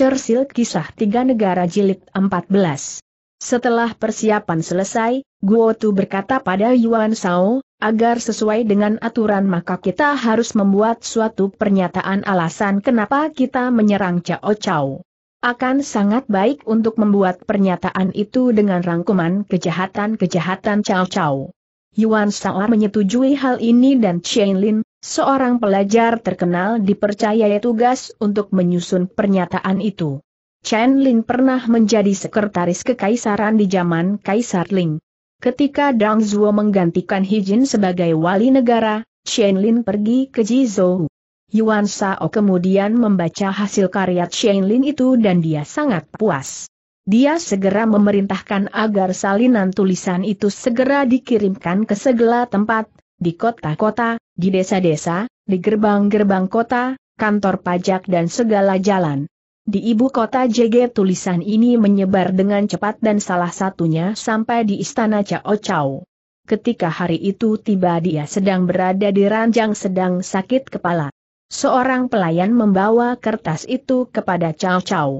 Churchill Kisah Tiga Negara Jilid 14 Setelah persiapan selesai, Guo Tu berkata pada Yuan Shao, agar sesuai dengan aturan maka kita harus membuat suatu pernyataan alasan kenapa kita menyerang Cao Cao. Akan sangat baik untuk membuat pernyataan itu dengan rangkuman kejahatan-kejahatan Cao Cao. Yuan Shao menyetujui hal ini dan Chen Lin, Seorang pelajar terkenal dipercayai tugas untuk menyusun pernyataan itu. Chen Lin pernah menjadi sekretaris kekaisaran di zaman Kaisar Ling. Ketika Dang Zhuo menggantikan Hijin sebagai wali negara, Chen Lin pergi ke Jizhou. Yuan Sao kemudian membaca hasil karya Chen Lin itu dan dia sangat puas. Dia segera memerintahkan agar salinan tulisan itu segera dikirimkan ke segala tempat, di kota-kota, di desa-desa, di gerbang-gerbang kota, kantor pajak dan segala jalan. Di ibu kota JG tulisan ini menyebar dengan cepat dan salah satunya sampai di istana Cao Cao. Ketika hari itu tiba dia sedang berada di ranjang sedang sakit kepala. Seorang pelayan membawa kertas itu kepada Cao Cao.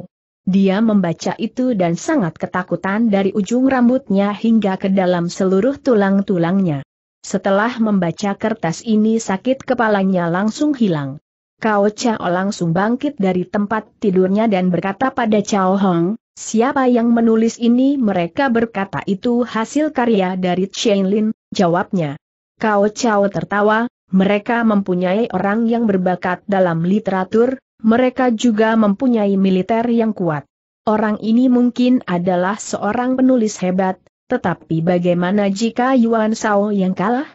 Dia membaca itu dan sangat ketakutan dari ujung rambutnya hingga ke dalam seluruh tulang-tulangnya. Setelah membaca kertas ini sakit kepalanya langsung hilang. Kao Chao langsung bangkit dari tempat tidurnya dan berkata pada Chao Hong, siapa yang menulis ini mereka berkata itu hasil karya dari Chen Lin, jawabnya. Kao Chao tertawa, mereka mempunyai orang yang berbakat dalam literatur, mereka juga mempunyai militer yang kuat. Orang ini mungkin adalah seorang penulis hebat, tetapi bagaimana jika Yuan Sao yang kalah?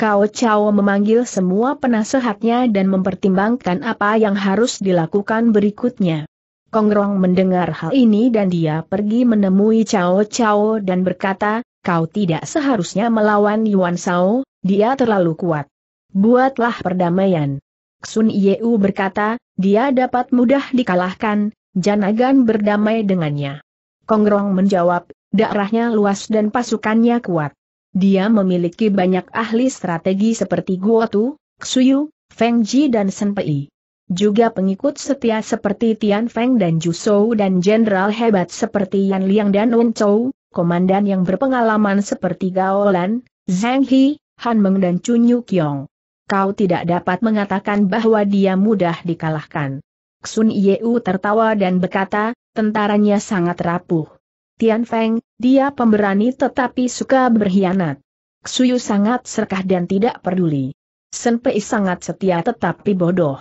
Kao Chao memanggil semua penasehatnya dan mempertimbangkan apa yang harus dilakukan berikutnya. Kong Rong mendengar hal ini dan dia pergi menemui Chao Chao dan berkata, kau tidak seharusnya melawan Yuan Sao, dia terlalu kuat. Buatlah perdamaian. Sun Yeu berkata, dia dapat mudah dikalahkan, Janagan berdamai dengannya. Kong Rong menjawab, Daerahnya luas dan pasukannya kuat. Dia memiliki banyak ahli strategi seperti Guo Tu, Xuyu, Feng Ji dan Sen Pei. Juga pengikut setia seperti Tian Feng dan Ju Shou dan jenderal hebat seperti Yan Liang dan Wen Chou, komandan yang berpengalaman seperti Gao Lan, Zhang He, Han Meng dan Chun Yu Qiong. Kau tidak dapat mengatakan bahwa dia mudah dikalahkan. Xun Yeu tertawa dan berkata, tentaranya sangat rapuh. Tian Feng, dia pemberani tetapi suka berkhianat. Xuyu sangat serkah dan tidak peduli. Sen Pei sangat setia tetapi bodoh.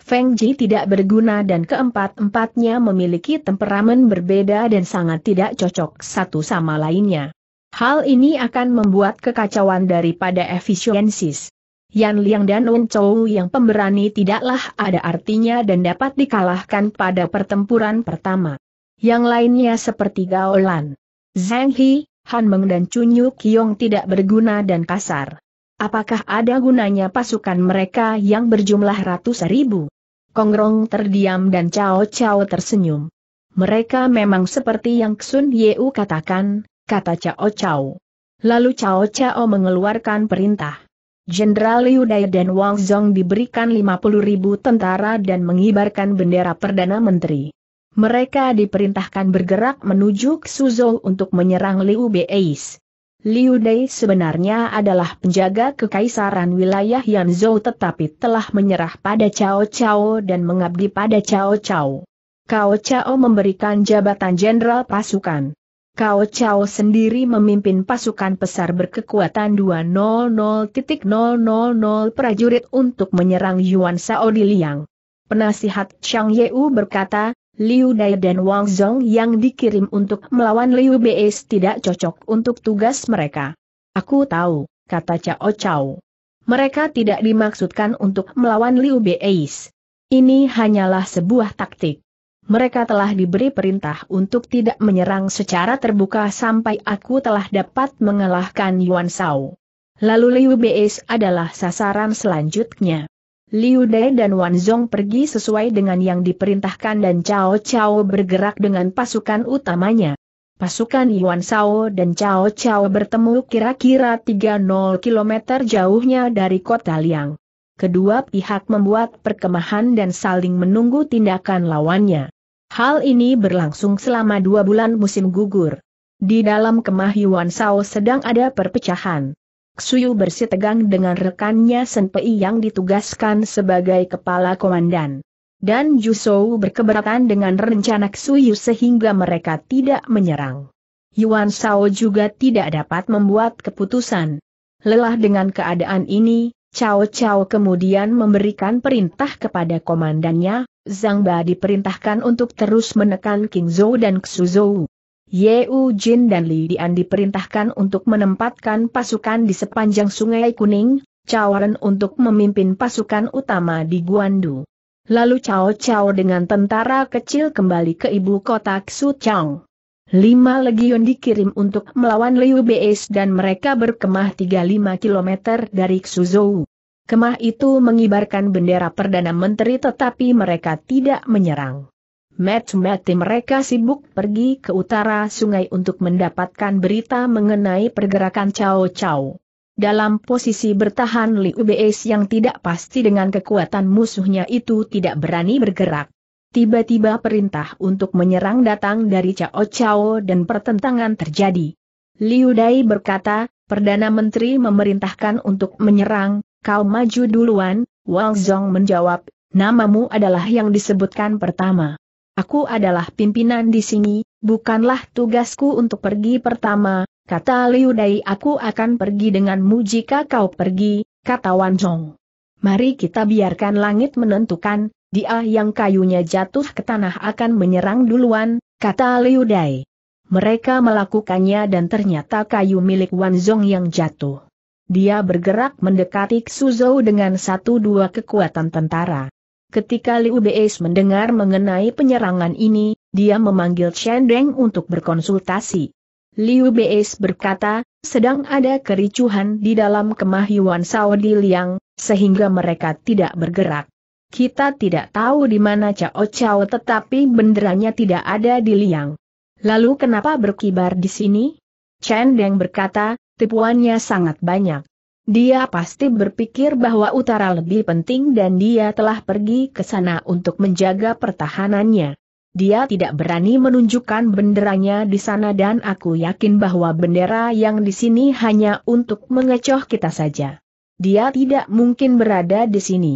Feng Ji tidak berguna dan keempat-empatnya memiliki temperamen berbeda dan sangat tidak cocok satu sama lainnya. Hal ini akan membuat kekacauan daripada efisiensis. Yan Liang dan Wen Chou yang pemberani tidaklah ada artinya dan dapat dikalahkan pada pertempuran pertama yang lainnya seperti gaolan. Zhang He, Han Meng dan Chunyu Kiong tidak berguna dan kasar. Apakah ada gunanya pasukan mereka yang berjumlah ratus ribu? Kongrong terdiam dan Cao Cao tersenyum. Mereka memang seperti yang Sun Yeu katakan, kata Cao Cao. Lalu Cao Cao mengeluarkan perintah. Jenderal Liu Dai dan Wang Zhong diberikan 50 ribu tentara dan mengibarkan bendera Perdana Menteri. Mereka diperintahkan bergerak menuju Suzhou untuk menyerang Liu Beis. Liu Dei sebenarnya adalah penjaga kekaisaran wilayah Yanzhou tetapi telah menyerah pada Cao Cao dan mengabdi pada Cao Cao. Cao Cao memberikan jabatan jenderal pasukan. Cao Cao sendiri memimpin pasukan besar berkekuatan 200.000 prajurit untuk menyerang Yuan Shao di Liang. Penasihat Chang Yeu berkata, Liu Dai dan Wang Zhong yang dikirim untuk melawan Liu Beis tidak cocok untuk tugas mereka. Aku tahu, kata Cao Cao. Mereka tidak dimaksudkan untuk melawan Liu Beis. Ini hanyalah sebuah taktik. Mereka telah diberi perintah untuk tidak menyerang secara terbuka sampai aku telah dapat mengalahkan Yuan Shao. Lalu Liu Beis adalah sasaran selanjutnya. Liu Dai dan Wan Zhong pergi sesuai dengan yang diperintahkan dan Cao Cao bergerak dengan pasukan utamanya. Pasukan Yuan Shao dan Cao Cao bertemu kira-kira 30 km jauhnya dari kota Liang. Kedua pihak membuat perkemahan dan saling menunggu tindakan lawannya. Hal ini berlangsung selama dua bulan musim gugur. Di dalam kemah Yuan Shao sedang ada perpecahan. Xuyu bersitegang dengan rekannya Senpei yang ditugaskan sebagai kepala komandan. Dan Jusou berkeberatan dengan rencana Xuyu sehingga mereka tidak menyerang. Yuan Shao juga tidak dapat membuat keputusan. Lelah dengan keadaan ini, Cao Cao kemudian memberikan perintah kepada komandannya, Zhang Ba diperintahkan untuk terus menekan King Zhou dan Xu Zhou. Yeu Jin dan Li Dian diperintahkan untuk menempatkan pasukan di sepanjang Sungai Kuning, Cawaran untuk memimpin pasukan utama di Guandu. Lalu Cao Cao dengan tentara kecil kembali ke ibu kota Xu Chang. Lima legion dikirim untuk melawan Liu Beis dan mereka berkemah 35 km dari Xuzhou. Kemah itu mengibarkan bendera Perdana Menteri tetapi mereka tidak menyerang. Mete-mete mereka sibuk pergi ke utara sungai untuk mendapatkan berita mengenai pergerakan Cao Cao. Dalam posisi bertahan Liu Bes yang tidak pasti dengan kekuatan musuhnya itu tidak berani bergerak. Tiba-tiba perintah untuk menyerang datang dari Cao Cao dan pertentangan terjadi. Liu Dai berkata, Perdana Menteri memerintahkan untuk menyerang, kau maju duluan, Wang Zhong menjawab, namamu adalah yang disebutkan pertama. Aku adalah pimpinan di sini, bukanlah tugasku untuk pergi pertama, kata Liu Dai aku akan pergi denganmu jika kau pergi, kata Wan Zhong. Mari kita biarkan langit menentukan, dia yang kayunya jatuh ke tanah akan menyerang duluan, kata Liu Dai. Mereka melakukannya dan ternyata kayu milik Wan Zhong yang jatuh. Dia bergerak mendekati Suzhou dengan satu dua kekuatan tentara. Ketika Liu Beis mendengar mengenai penyerangan ini, dia memanggil Chen Deng untuk berkonsultasi. Liu Beis berkata, sedang ada kericuhan di dalam kemahiwan Saudi Liang, sehingga mereka tidak bergerak. Kita tidak tahu di mana Cao Cao tetapi benderanya tidak ada di Liang. Lalu kenapa berkibar di sini? Chen Deng berkata, tipuannya sangat banyak. Dia pasti berpikir bahwa utara lebih penting dan dia telah pergi ke sana untuk menjaga pertahanannya. Dia tidak berani menunjukkan benderanya di sana dan aku yakin bahwa bendera yang di sini hanya untuk mengecoh kita saja. Dia tidak mungkin berada di sini.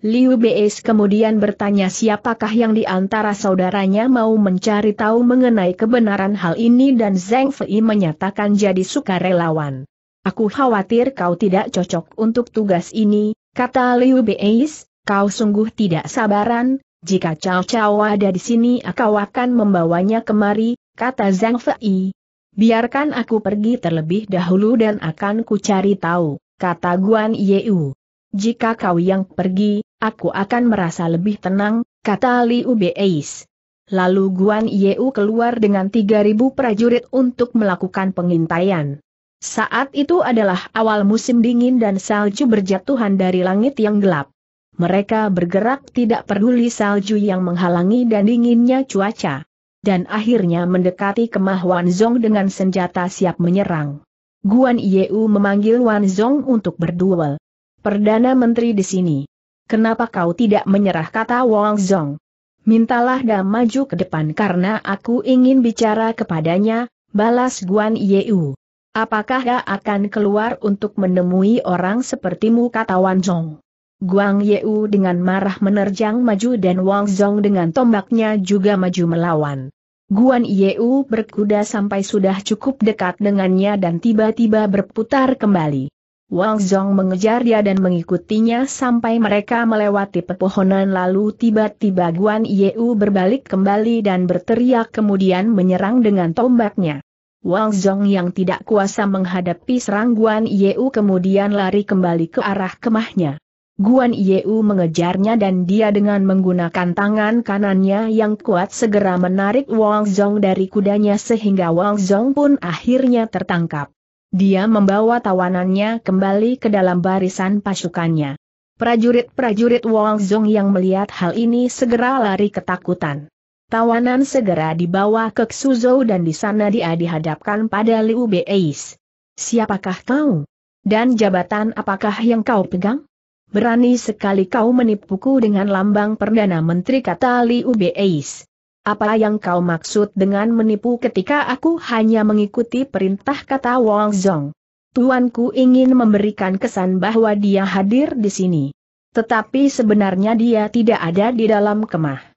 Liu Beis kemudian bertanya siapakah yang di antara saudaranya mau mencari tahu mengenai kebenaran hal ini dan Zhang Fei menyatakan jadi sukarelawan. Aku khawatir kau tidak cocok untuk tugas ini, kata Liu Beis, kau sungguh tidak sabaran, jika Cao Cao ada di sini kau akan membawanya kemari, kata Zhang Fei. Biarkan aku pergi terlebih dahulu dan akan ku cari tahu, kata Guan Yeu. Jika kau yang pergi, aku akan merasa lebih tenang, kata Liu Beis. Lalu Guan Yeu keluar dengan 3.000 prajurit untuk melakukan pengintaian. Saat itu adalah awal musim dingin dan salju berjatuhan dari langit yang gelap. Mereka bergerak tidak peduli salju yang menghalangi dan dinginnya cuaca. Dan akhirnya mendekati kemah Wanzong dengan senjata siap menyerang. Guan Yeu memanggil Wanzong untuk berduel. Perdana Menteri di sini. Kenapa kau tidak menyerah kata Zong. Mintalah dan maju ke depan karena aku ingin bicara kepadanya, balas Guan Yeu. Apakah ia akan keluar untuk menemui orang sepertimu kata Wan Zong? Guang Yeu dengan marah menerjang maju dan Wang Zong dengan tombaknya juga maju melawan. Guan Yeu berkuda sampai sudah cukup dekat dengannya dan tiba-tiba berputar kembali. Wang Zong mengejar dia dan mengikutinya sampai mereka melewati pepohonan lalu tiba-tiba Guan Yeu berbalik kembali dan berteriak kemudian menyerang dengan tombaknya. Wang Zhong yang tidak kuasa menghadapi serangguan Yeu kemudian lari kembali ke arah kemahnya. Guan Yeu mengejarnya dan dia dengan menggunakan tangan kanannya yang kuat segera menarik Wang Zhong dari kudanya sehingga Wang Zhong pun akhirnya tertangkap. Dia membawa tawanannya kembali ke dalam barisan pasukannya. Prajurit-prajurit Wang Zhong yang melihat hal ini segera lari ketakutan. Tawanan segera dibawa ke Suzhou dan di sana dia dihadapkan pada Liu Beis. Siapakah kau? Dan jabatan apakah yang kau pegang? Berani sekali kau menipuku dengan lambang Perdana Menteri kata Liu Beis. Apa yang kau maksud dengan menipu ketika aku hanya mengikuti perintah kata Wang Zhong? Tuanku ingin memberikan kesan bahwa dia hadir di sini. Tetapi sebenarnya dia tidak ada di dalam kemah.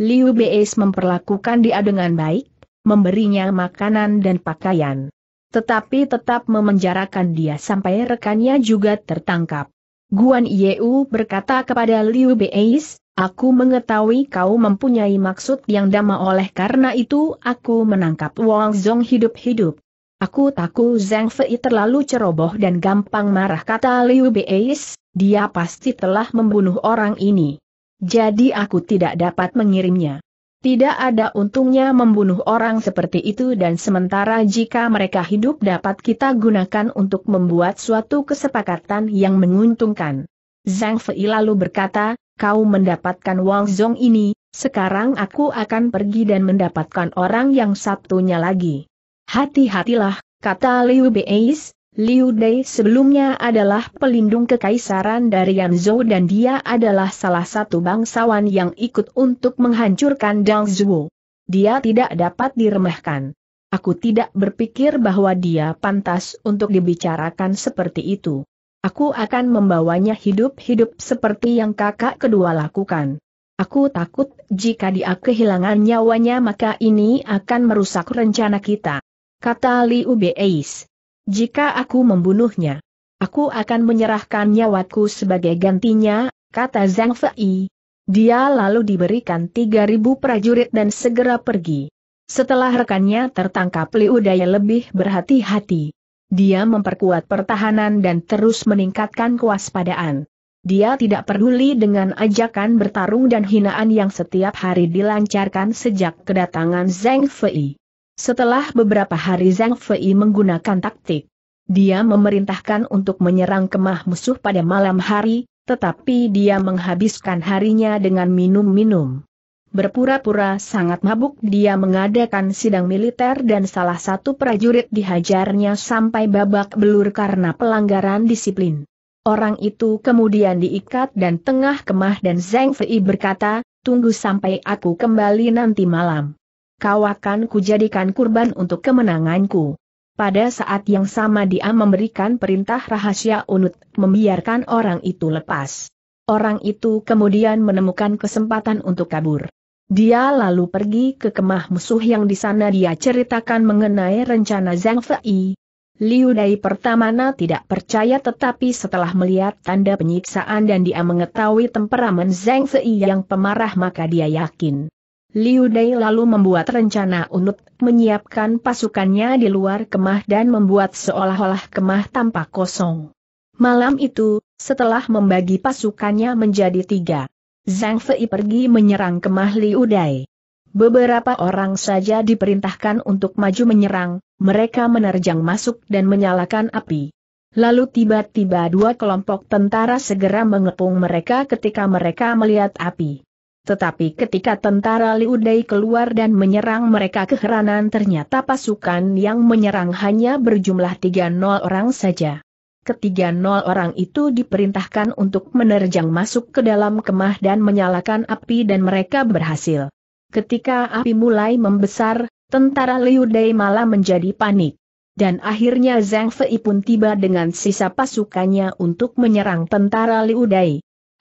Liu Beis memperlakukan dia dengan baik, memberinya makanan dan pakaian. Tetapi tetap memenjarakan dia sampai rekannya juga tertangkap. Guan Yeu berkata kepada Liu Beis, Aku mengetahui kau mempunyai maksud yang dama oleh karena itu aku menangkap Wang Zhong hidup-hidup. Aku takut Zhang Fei terlalu ceroboh dan gampang marah kata Liu Beis, dia pasti telah membunuh orang ini. Jadi aku tidak dapat mengirimnya. Tidak ada untungnya membunuh orang seperti itu dan sementara jika mereka hidup dapat kita gunakan untuk membuat suatu kesepakatan yang menguntungkan. Zhang Fei lalu berkata, kau mendapatkan Wang Zhong ini, sekarang aku akan pergi dan mendapatkan orang yang satunya lagi. Hati-hatilah, kata Liu Beis, Liu Dei sebelumnya adalah pelindung kekaisaran dari Yanzhou dan dia adalah salah satu bangsawan yang ikut untuk menghancurkan Dang Zhuo. Dia tidak dapat diremehkan. Aku tidak berpikir bahwa dia pantas untuk dibicarakan seperti itu. Aku akan membawanya hidup-hidup seperti yang kakak kedua lakukan. Aku takut jika dia kehilangan nyawanya maka ini akan merusak rencana kita. Kata Liu Beis. Jika aku membunuhnya, aku akan menyerahkan nyawaku sebagai gantinya, kata Zhang Fei. Dia lalu diberikan 3.000 prajurit dan segera pergi. Setelah rekannya tertangkap Liu Daya lebih berhati-hati. Dia memperkuat pertahanan dan terus meningkatkan kewaspadaan. Dia tidak peduli dengan ajakan bertarung dan hinaan yang setiap hari dilancarkan sejak kedatangan Zhang Fei. Setelah beberapa hari Zhang Fei menggunakan taktik. Dia memerintahkan untuk menyerang kemah musuh pada malam hari, tetapi dia menghabiskan harinya dengan minum-minum. Berpura-pura sangat mabuk dia mengadakan sidang militer dan salah satu prajurit dihajarnya sampai babak belur karena pelanggaran disiplin. Orang itu kemudian diikat dan tengah kemah dan Zhang Fei berkata, tunggu sampai aku kembali nanti malam kau akan kujadikan kurban untuk kemenanganku. Pada saat yang sama dia memberikan perintah rahasia unut, membiarkan orang itu lepas. Orang itu kemudian menemukan kesempatan untuk kabur. Dia lalu pergi ke kemah musuh yang di sana dia ceritakan mengenai rencana Zhang Fei. Liu Dai pertamana tidak percaya tetapi setelah melihat tanda penyiksaan dan dia mengetahui temperamen Zhang Fei yang pemarah maka dia yakin. Liu Dei lalu membuat rencana unut, menyiapkan pasukannya di luar kemah dan membuat seolah-olah kemah tampak kosong. Malam itu, setelah membagi pasukannya menjadi tiga, Zhang Fei pergi menyerang kemah Liu Dei. Beberapa orang saja diperintahkan untuk maju menyerang, mereka menerjang masuk dan menyalakan api. Lalu tiba-tiba dua kelompok tentara segera mengepung mereka ketika mereka melihat api. Tetapi ketika tentara Liudai keluar dan menyerang mereka keheranan ternyata pasukan yang menyerang hanya berjumlah 30 orang saja. Ketiga nol orang itu diperintahkan untuk menerjang masuk ke dalam kemah dan menyalakan api dan mereka berhasil. Ketika api mulai membesar, tentara Liu malah menjadi panik. Dan akhirnya Zhang Fei pun tiba dengan sisa pasukannya untuk menyerang tentara Liu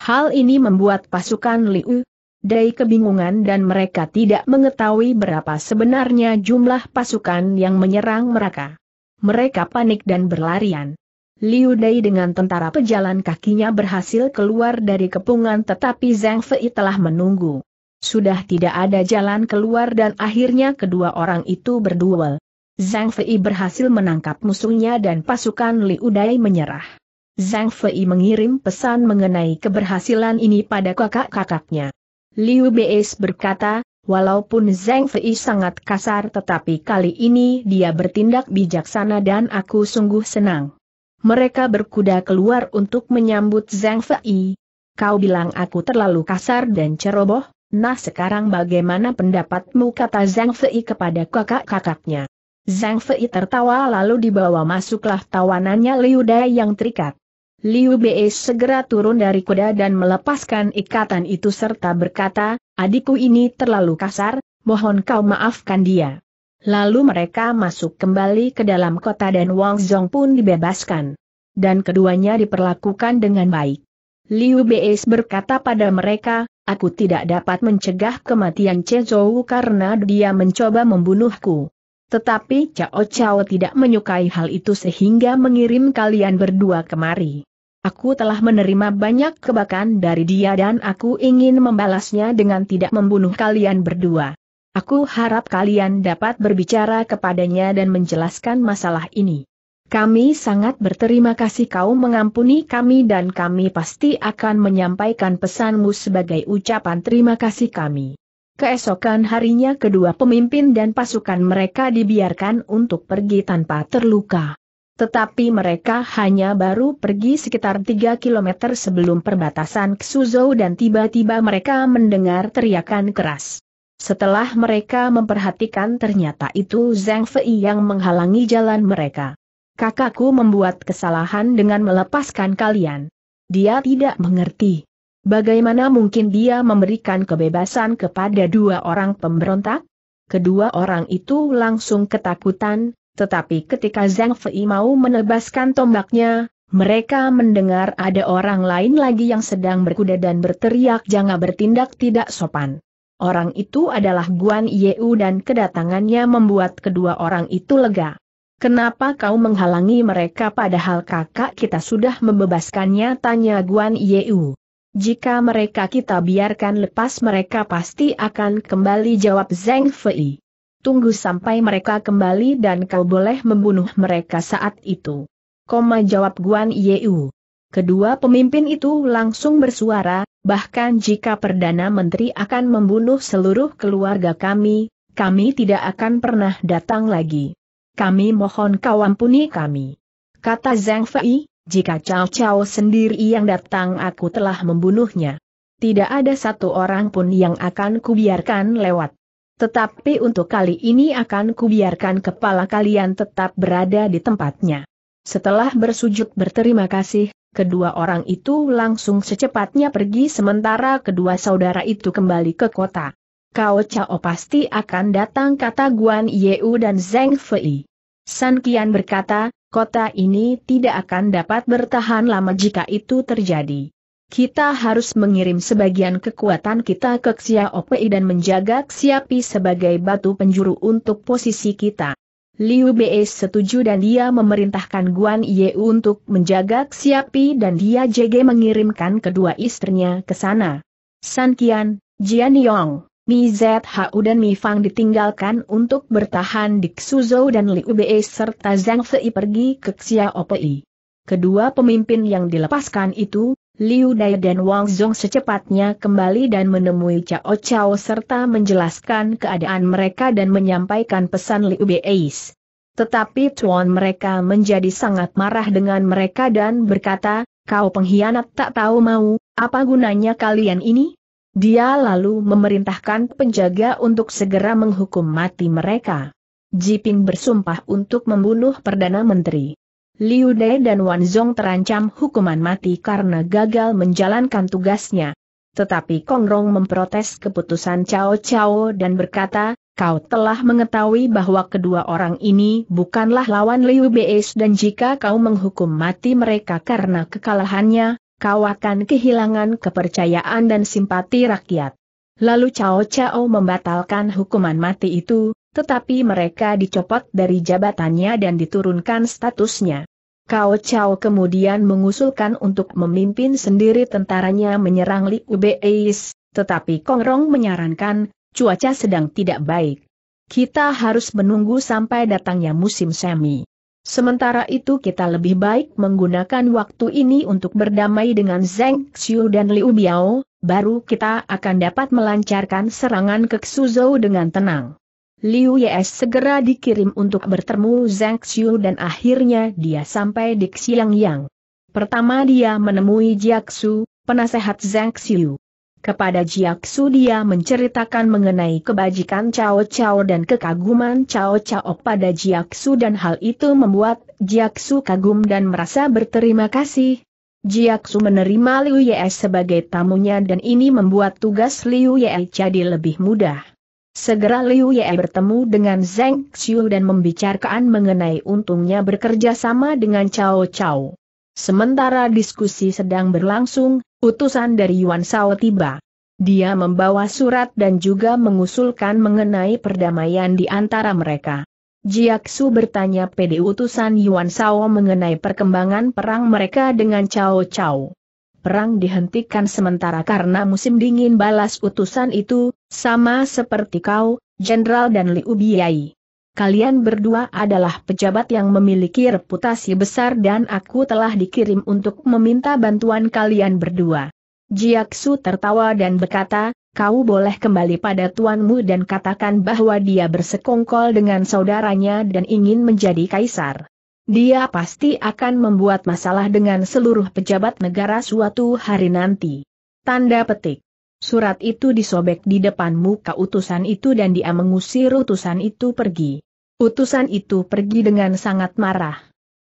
Hal ini membuat pasukan Liu Dai kebingungan dan mereka tidak mengetahui berapa sebenarnya jumlah pasukan yang menyerang mereka. Mereka panik dan berlarian. Liu Dai dengan tentara pejalan kakinya berhasil keluar dari kepungan tetapi Zhang Fei telah menunggu. Sudah tidak ada jalan keluar dan akhirnya kedua orang itu berduel. Zhang Fei berhasil menangkap musuhnya dan pasukan Liu Dai menyerah. Zhang Fei mengirim pesan mengenai keberhasilan ini pada kakak-kakaknya. Liu Beis berkata, walaupun Zhang Fei sangat kasar tetapi kali ini dia bertindak bijaksana dan aku sungguh senang. Mereka berkuda keluar untuk menyambut Zhang Fei. Kau bilang aku terlalu kasar dan ceroboh, nah sekarang bagaimana pendapatmu kata Zhang Fei kepada kakak-kakaknya. Zhang Fei tertawa lalu dibawa masuklah tawanannya Liu Dai yang terikat. Liu Bei segera turun dari kuda dan melepaskan ikatan itu serta berkata, adikku ini terlalu kasar, mohon kau maafkan dia. Lalu mereka masuk kembali ke dalam kota dan Wang Zhong pun dibebaskan. Dan keduanya diperlakukan dengan baik. Liu Bei berkata pada mereka, aku tidak dapat mencegah kematian Che Zhou karena dia mencoba membunuhku. Tetapi Cao Cao tidak menyukai hal itu sehingga mengirim kalian berdua kemari. Aku telah menerima banyak kebakan dari dia dan aku ingin membalasnya dengan tidak membunuh kalian berdua. Aku harap kalian dapat berbicara kepadanya dan menjelaskan masalah ini. Kami sangat berterima kasih kau mengampuni kami dan kami pasti akan menyampaikan pesanmu sebagai ucapan terima kasih kami. Keesokan harinya kedua pemimpin dan pasukan mereka dibiarkan untuk pergi tanpa terluka. Tetapi mereka hanya baru pergi sekitar 3 km sebelum perbatasan Xuzhou dan tiba-tiba mereka mendengar teriakan keras. Setelah mereka memperhatikan ternyata itu Zhang Fei yang menghalangi jalan mereka. Kakakku membuat kesalahan dengan melepaskan kalian. Dia tidak mengerti. Bagaimana mungkin dia memberikan kebebasan kepada dua orang pemberontak? Kedua orang itu langsung ketakutan, tetapi ketika Zhang Fei mau menebaskan tombaknya, mereka mendengar ada orang lain lagi yang sedang berkuda dan berteriak jangan bertindak tidak sopan. Orang itu adalah Guan Yeu dan kedatangannya membuat kedua orang itu lega. Kenapa kau menghalangi mereka padahal kakak kita sudah membebaskannya tanya Guan Yeu. Jika mereka kita biarkan lepas mereka pasti akan kembali jawab Zhang Fei tunggu sampai mereka kembali dan kau boleh membunuh mereka saat itu. Koma jawab Guan Yeu. Kedua pemimpin itu langsung bersuara, bahkan jika Perdana Menteri akan membunuh seluruh keluarga kami, kami tidak akan pernah datang lagi. Kami mohon kau ampuni kami. Kata Zhang Fei, jika Cao Cao sendiri yang datang aku telah membunuhnya. Tidak ada satu orang pun yang akan kubiarkan lewat. Tetapi untuk kali ini akan kubiarkan kepala kalian tetap berada di tempatnya. Setelah bersujud berterima kasih, kedua orang itu langsung secepatnya pergi sementara kedua saudara itu kembali ke kota. Kau Chao pasti akan datang kata Guan Yeu dan Zeng Fei. San Kian berkata, kota ini tidak akan dapat bertahan lama jika itu terjadi kita harus mengirim sebagian kekuatan kita ke Xiaopei dan menjaga Pi sebagai batu penjuru untuk posisi kita. Liu Bei setuju dan dia memerintahkan Guan Ye untuk menjaga Pi dan dia JG mengirimkan kedua istrinya ke sana. San Qian, Jian Yong, Mi ZHU dan Mi Fang ditinggalkan untuk bertahan di Xuzhou dan Liu Bei serta Zhang Fei pergi ke Xiaopei. Kedua pemimpin yang dilepaskan itu Liu Dai dan Wang Zhong secepatnya kembali dan menemui Cao Cao serta menjelaskan keadaan mereka dan menyampaikan pesan Liu Beis. Tetapi tuan mereka menjadi sangat marah dengan mereka dan berkata, kau pengkhianat tak tahu mau, apa gunanya kalian ini? Dia lalu memerintahkan penjaga untuk segera menghukum mati mereka. Jiping bersumpah untuk membunuh Perdana Menteri. Liu Dei dan Wan Zhong terancam hukuman mati karena gagal menjalankan tugasnya. Tetapi Kong Rong memprotes keputusan Cao Cao dan berkata, kau telah mengetahui bahwa kedua orang ini bukanlah lawan Liu Beis dan jika kau menghukum mati mereka karena kekalahannya, kau akan kehilangan kepercayaan dan simpati rakyat. Lalu Cao Cao membatalkan hukuman mati itu, tetapi mereka dicopot dari jabatannya dan diturunkan statusnya. Kao Chao kemudian mengusulkan untuk memimpin sendiri tentaranya menyerang Li Ubeis, tetapi Rong menyarankan, cuaca sedang tidak baik. Kita harus menunggu sampai datangnya musim semi. Sementara itu kita lebih baik menggunakan waktu ini untuk berdamai dengan Zeng Xiu dan Liu Biao, baru kita akan dapat melancarkan serangan ke Suzhou dengan tenang. Liu Yes segera dikirim untuk bertemu Zhang Xiu dan akhirnya dia sampai di Xiangyang. Pertama dia menemui Jiaksu, penasehat Zhang Xiu. Kepada Jiaksu dia menceritakan mengenai kebajikan Cao Cao dan kekaguman Cao Cao pada Jiaksu dan hal itu membuat Jiaksu kagum dan merasa berterima kasih. Jiaksu menerima Liu Yes sebagai tamunya dan ini membuat tugas Liu Yes jadi lebih mudah. Segera Liu Ye bertemu dengan Zheng Xiu dan membicarakan mengenai untungnya bekerja sama dengan Cao Cao. Sementara diskusi sedang berlangsung, utusan dari Yuan Shao tiba. Dia membawa surat dan juga mengusulkan mengenai perdamaian di antara mereka. Jiaksu bertanya pada utusan Yuan Shao mengenai perkembangan perang mereka dengan Cao Cao perang dihentikan sementara karena musim dingin balas utusan itu, sama seperti kau, Jenderal dan Liu Biai. Kalian berdua adalah pejabat yang memiliki reputasi besar dan aku telah dikirim untuk meminta bantuan kalian berdua. Jiaksu tertawa dan berkata, kau boleh kembali pada tuanmu dan katakan bahwa dia bersekongkol dengan saudaranya dan ingin menjadi kaisar dia pasti akan membuat masalah dengan seluruh pejabat negara suatu hari nanti. Tanda petik. Surat itu disobek di depan muka utusan itu dan dia mengusir utusan itu pergi. Utusan itu pergi dengan sangat marah.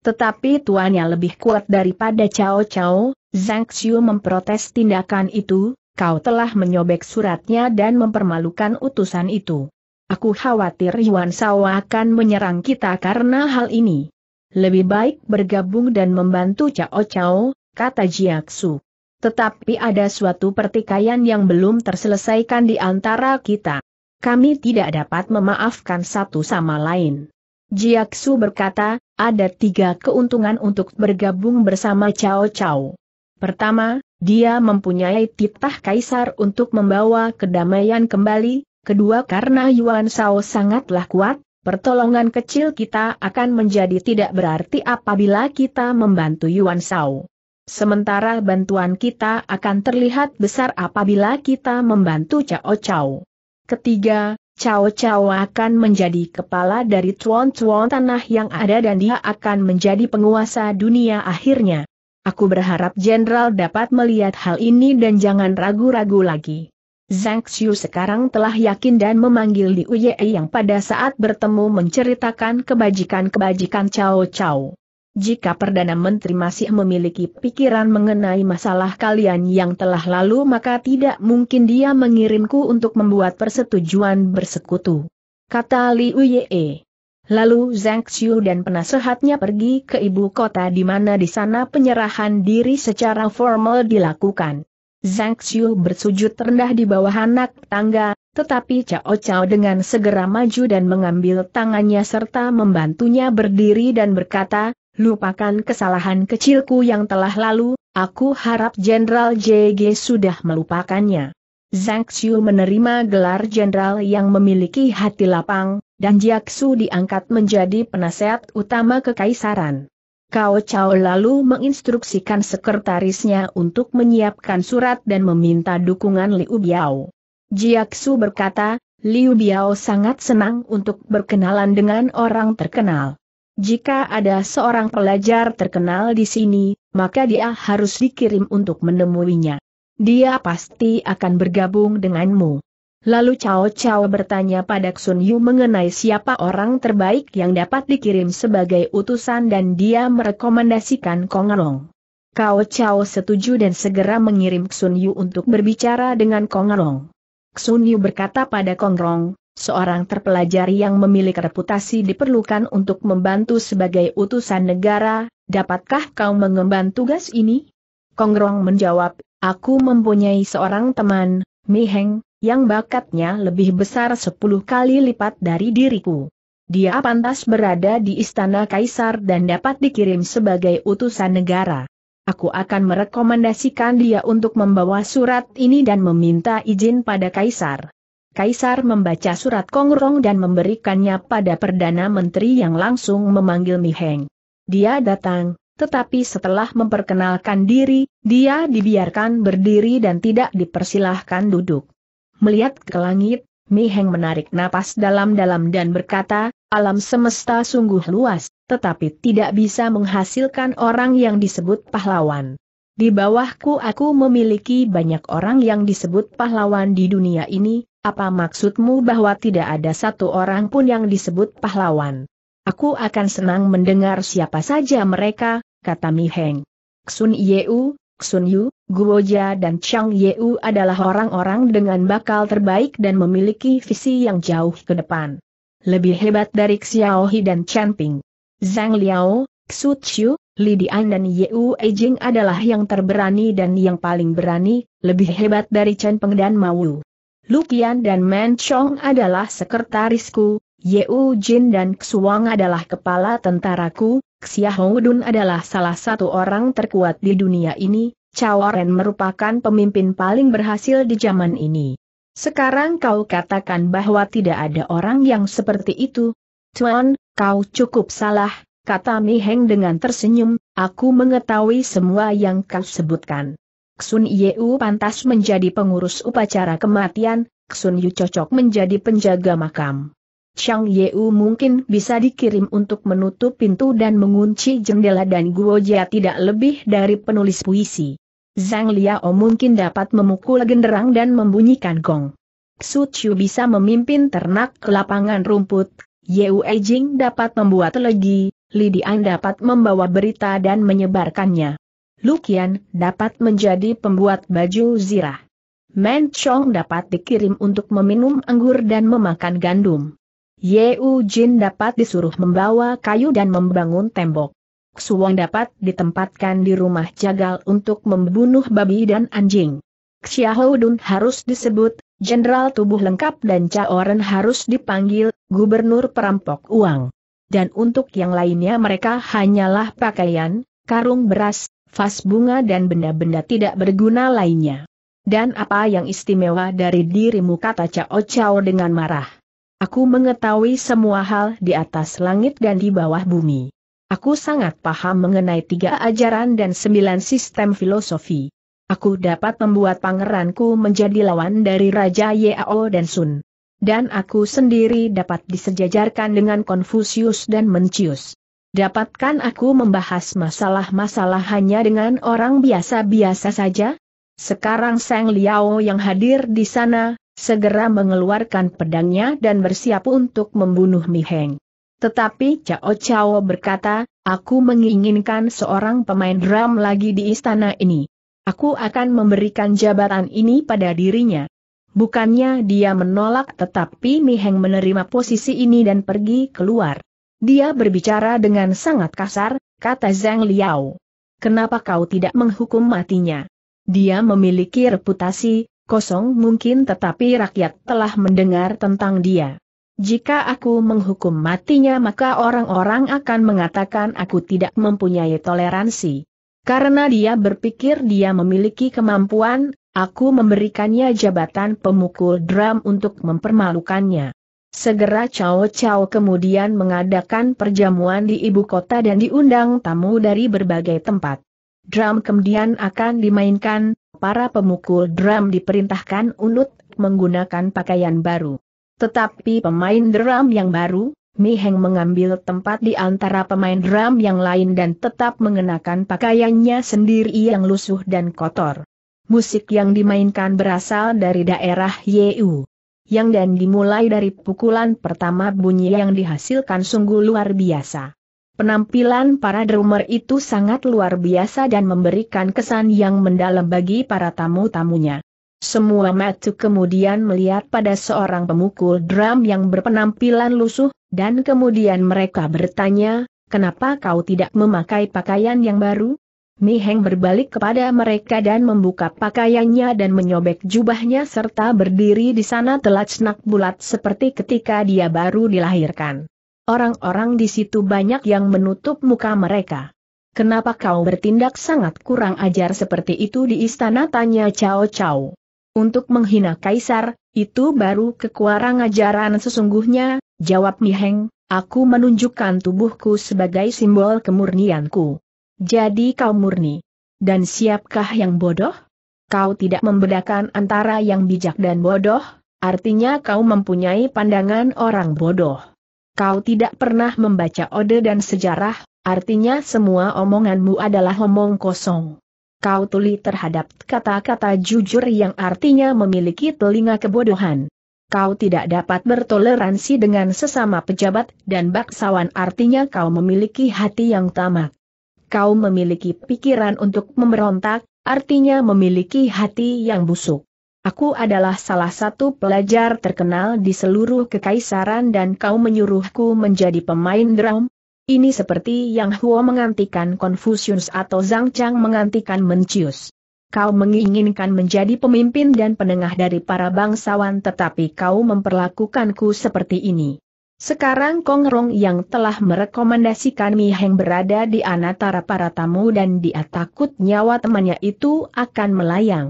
Tetapi tuannya lebih kuat daripada Cao Cao, Zhang Xiu memprotes tindakan itu, kau telah menyobek suratnya dan mempermalukan utusan itu. Aku khawatir Yuan Sao akan menyerang kita karena hal ini. Lebih baik bergabung dan membantu Cao Cao, kata Jiaksu. Tetapi ada suatu pertikaian yang belum terselesaikan di antara kita. Kami tidak dapat memaafkan satu sama lain. Jiaksu berkata, ada tiga keuntungan untuk bergabung bersama Cao Cao. Pertama, dia mempunyai titah kaisar untuk membawa kedamaian kembali, kedua karena Yuan Shao sangatlah kuat, Pertolongan kecil kita akan menjadi tidak berarti apabila kita membantu Yuan Shao. Sementara bantuan kita akan terlihat besar apabila kita membantu Cao Cao. Ketiga, Cao Cao akan menjadi kepala dari tuan-tuan tanah yang ada dan dia akan menjadi penguasa dunia akhirnya. Aku berharap Jenderal dapat melihat hal ini dan jangan ragu-ragu lagi. Zhang Xiu sekarang telah yakin dan memanggil Liu Ye yang pada saat bertemu menceritakan kebajikan-kebajikan Cao Cao. Jika Perdana Menteri masih memiliki pikiran mengenai masalah kalian yang telah lalu maka tidak mungkin dia mengirimku untuk membuat persetujuan bersekutu. Kata Liu Ye. Lalu Zhang Xiu dan penasehatnya pergi ke ibu kota di mana di sana penyerahan diri secara formal dilakukan. Zhang Xiu bersujud rendah di bawah anak tangga, tetapi Cao Cao dengan segera maju dan mengambil tangannya serta membantunya berdiri dan berkata, lupakan kesalahan kecilku yang telah lalu, aku harap Jenderal JG sudah melupakannya. Zhang Xiu menerima gelar jenderal yang memiliki hati lapang, dan Jiaksu diangkat menjadi penasehat utama kekaisaran. Kao Chao lalu menginstruksikan sekretarisnya untuk menyiapkan surat dan meminta dukungan Liu Biao. Jiaksu berkata, Liu Biao sangat senang untuk berkenalan dengan orang terkenal. Jika ada seorang pelajar terkenal di sini, maka dia harus dikirim untuk menemuinya. Dia pasti akan bergabung denganmu. Lalu Cao Cao bertanya pada Sun Yu mengenai siapa orang terbaik yang dapat dikirim sebagai utusan dan dia merekomendasikan Kong Long. Cao Cao setuju dan segera mengirim Sun Yu untuk berbicara dengan Kong Rong. Sun Yu berkata pada Kong Rong, seorang terpelajar yang memiliki reputasi diperlukan untuk membantu sebagai utusan negara, dapatkah kau mengemban tugas ini? Kong Rong menjawab, aku mempunyai seorang teman, Mi Heng, yang bakatnya lebih besar sepuluh kali lipat dari diriku. Dia pantas berada di istana kaisar dan dapat dikirim sebagai utusan negara. Aku akan merekomendasikan dia untuk membawa surat ini dan meminta izin pada kaisar. Kaisar membaca surat Kongrong dan memberikannya pada Perdana Menteri yang langsung memanggil Mi Heng. Dia datang, tetapi setelah memperkenalkan diri, dia dibiarkan berdiri dan tidak dipersilahkan duduk. Melihat ke langit, Mi Heng menarik napas dalam-dalam dan berkata, alam semesta sungguh luas, tetapi tidak bisa menghasilkan orang yang disebut pahlawan. Di bawahku aku memiliki banyak orang yang disebut pahlawan di dunia ini, apa maksudmu bahwa tidak ada satu orang pun yang disebut pahlawan? Aku akan senang mendengar siapa saja mereka, kata Miheng. Sun Yeu, Sun Yu, Guo Jia, dan Chang Yeu adalah orang-orang dengan bakal terbaik dan memiliki visi yang jauh ke depan. Lebih hebat dari Xiao He dan Chen Ping. Zhang Liao, Xu Qiu, Li Dian dan Yeu Ejing adalah yang terberani dan yang paling berani, lebih hebat dari Chen Peng dan Ma Wu. Lu Lukian dan Men Chong adalah sekretarisku, Yeu Jin dan Xuang adalah kepala tentaraku, Xiaohudun adalah salah satu orang terkuat di dunia ini, Cao Ren merupakan pemimpin paling berhasil di zaman ini. Sekarang kau katakan bahwa tidak ada orang yang seperti itu. Tuan, kau cukup salah, kata Mi Heng dengan tersenyum, aku mengetahui semua yang kau sebutkan. Sun Yeu pantas menjadi pengurus upacara kematian, Sun Yu cocok menjadi penjaga makam. Chang Yeu mungkin bisa dikirim untuk menutup pintu dan mengunci jendela dan Guo Jia tidak lebih dari penulis puisi. Zhang Liao mungkin dapat memukul genderang dan membunyikan gong. Su Chu bisa memimpin ternak ke lapangan rumput, Yeu Ejing dapat membuat legi, Li Di'an dapat membawa berita dan menyebarkannya. Lukian dapat menjadi pembuat baju zirah. Men Chong dapat dikirim untuk meminum anggur dan memakan gandum. Ye U Jin dapat disuruh membawa kayu dan membangun tembok. Suwong dapat ditempatkan di rumah jagal untuk membunuh babi dan anjing. Xiahou harus disebut, jenderal tubuh lengkap dan Caoren harus dipanggil, gubernur perampok uang. Dan untuk yang lainnya mereka hanyalah pakaian, karung beras, vas bunga dan benda-benda tidak berguna lainnya. Dan apa yang istimewa dari dirimu kata Cao Cao dengan marah. Aku mengetahui semua hal di atas langit dan di bawah bumi. Aku sangat paham mengenai tiga ajaran dan sembilan sistem filosofi. Aku dapat membuat pangeranku menjadi lawan dari Raja Yao dan Sun. Dan aku sendiri dapat disejajarkan dengan Konfusius dan Mencius. Dapatkan aku membahas masalah-masalah hanya dengan orang biasa-biasa saja? Sekarang Sang Liao yang hadir di sana, segera mengeluarkan pedangnya dan bersiap untuk membunuh Mi Heng. Tetapi Cao Cao berkata, aku menginginkan seorang pemain drum lagi di istana ini. Aku akan memberikan jabatan ini pada dirinya. Bukannya dia menolak tetapi Mi Heng menerima posisi ini dan pergi keluar. Dia berbicara dengan sangat kasar, kata Zhang Liao. Kenapa kau tidak menghukum matinya? Dia memiliki reputasi, kosong mungkin tetapi rakyat telah mendengar tentang dia. Jika aku menghukum matinya maka orang-orang akan mengatakan aku tidak mempunyai toleransi. Karena dia berpikir dia memiliki kemampuan, aku memberikannya jabatan pemukul drum untuk mempermalukannya. Segera Cao Cao kemudian mengadakan perjamuan di ibu kota dan diundang tamu dari berbagai tempat. Drum kemudian akan dimainkan, para pemukul drum diperintahkan unut menggunakan pakaian baru. Tetapi pemain drum yang baru, Mi Heng mengambil tempat di antara pemain drum yang lain dan tetap mengenakan pakaiannya sendiri yang lusuh dan kotor. Musik yang dimainkan berasal dari daerah Yeu. Yang dan dimulai dari pukulan pertama bunyi yang dihasilkan sungguh luar biasa. Penampilan para drummer itu sangat luar biasa dan memberikan kesan yang mendalam bagi para tamu-tamunya. Semua matu kemudian melihat pada seorang pemukul drum yang berpenampilan lusuh, dan kemudian mereka bertanya, kenapa kau tidak memakai pakaian yang baru? Miheng berbalik kepada mereka dan membuka pakaiannya dan menyobek jubahnya serta berdiri di sana telacnak bulat seperti ketika dia baru dilahirkan. Orang-orang di situ banyak yang menutup muka mereka. Kenapa kau bertindak sangat kurang ajar seperti itu di istana tanya Cao Cao. Untuk menghina kaisar, itu baru kekuarang ajaran sesungguhnya, jawab Miheng, aku menunjukkan tubuhku sebagai simbol kemurnianku. Jadi kau murni. Dan siapkah yang bodoh? Kau tidak membedakan antara yang bijak dan bodoh, artinya kau mempunyai pandangan orang bodoh kau tidak pernah membaca ode dan sejarah, artinya semua omonganmu adalah omong kosong. Kau tuli terhadap kata-kata jujur yang artinya memiliki telinga kebodohan. Kau tidak dapat bertoleransi dengan sesama pejabat dan baksawan artinya kau memiliki hati yang tamak. Kau memiliki pikiran untuk memberontak, artinya memiliki hati yang busuk. Aku adalah salah satu pelajar terkenal di seluruh kekaisaran dan kau menyuruhku menjadi pemain drum? Ini seperti yang Huo mengantikan Confucius atau Zhang Chang mengantikan Mencius. Kau menginginkan menjadi pemimpin dan penengah dari para bangsawan tetapi kau memperlakukanku seperti ini. Sekarang Kong Rong yang telah merekomendasikan Mi Heng berada di antara para tamu dan dia takut nyawa temannya itu akan melayang.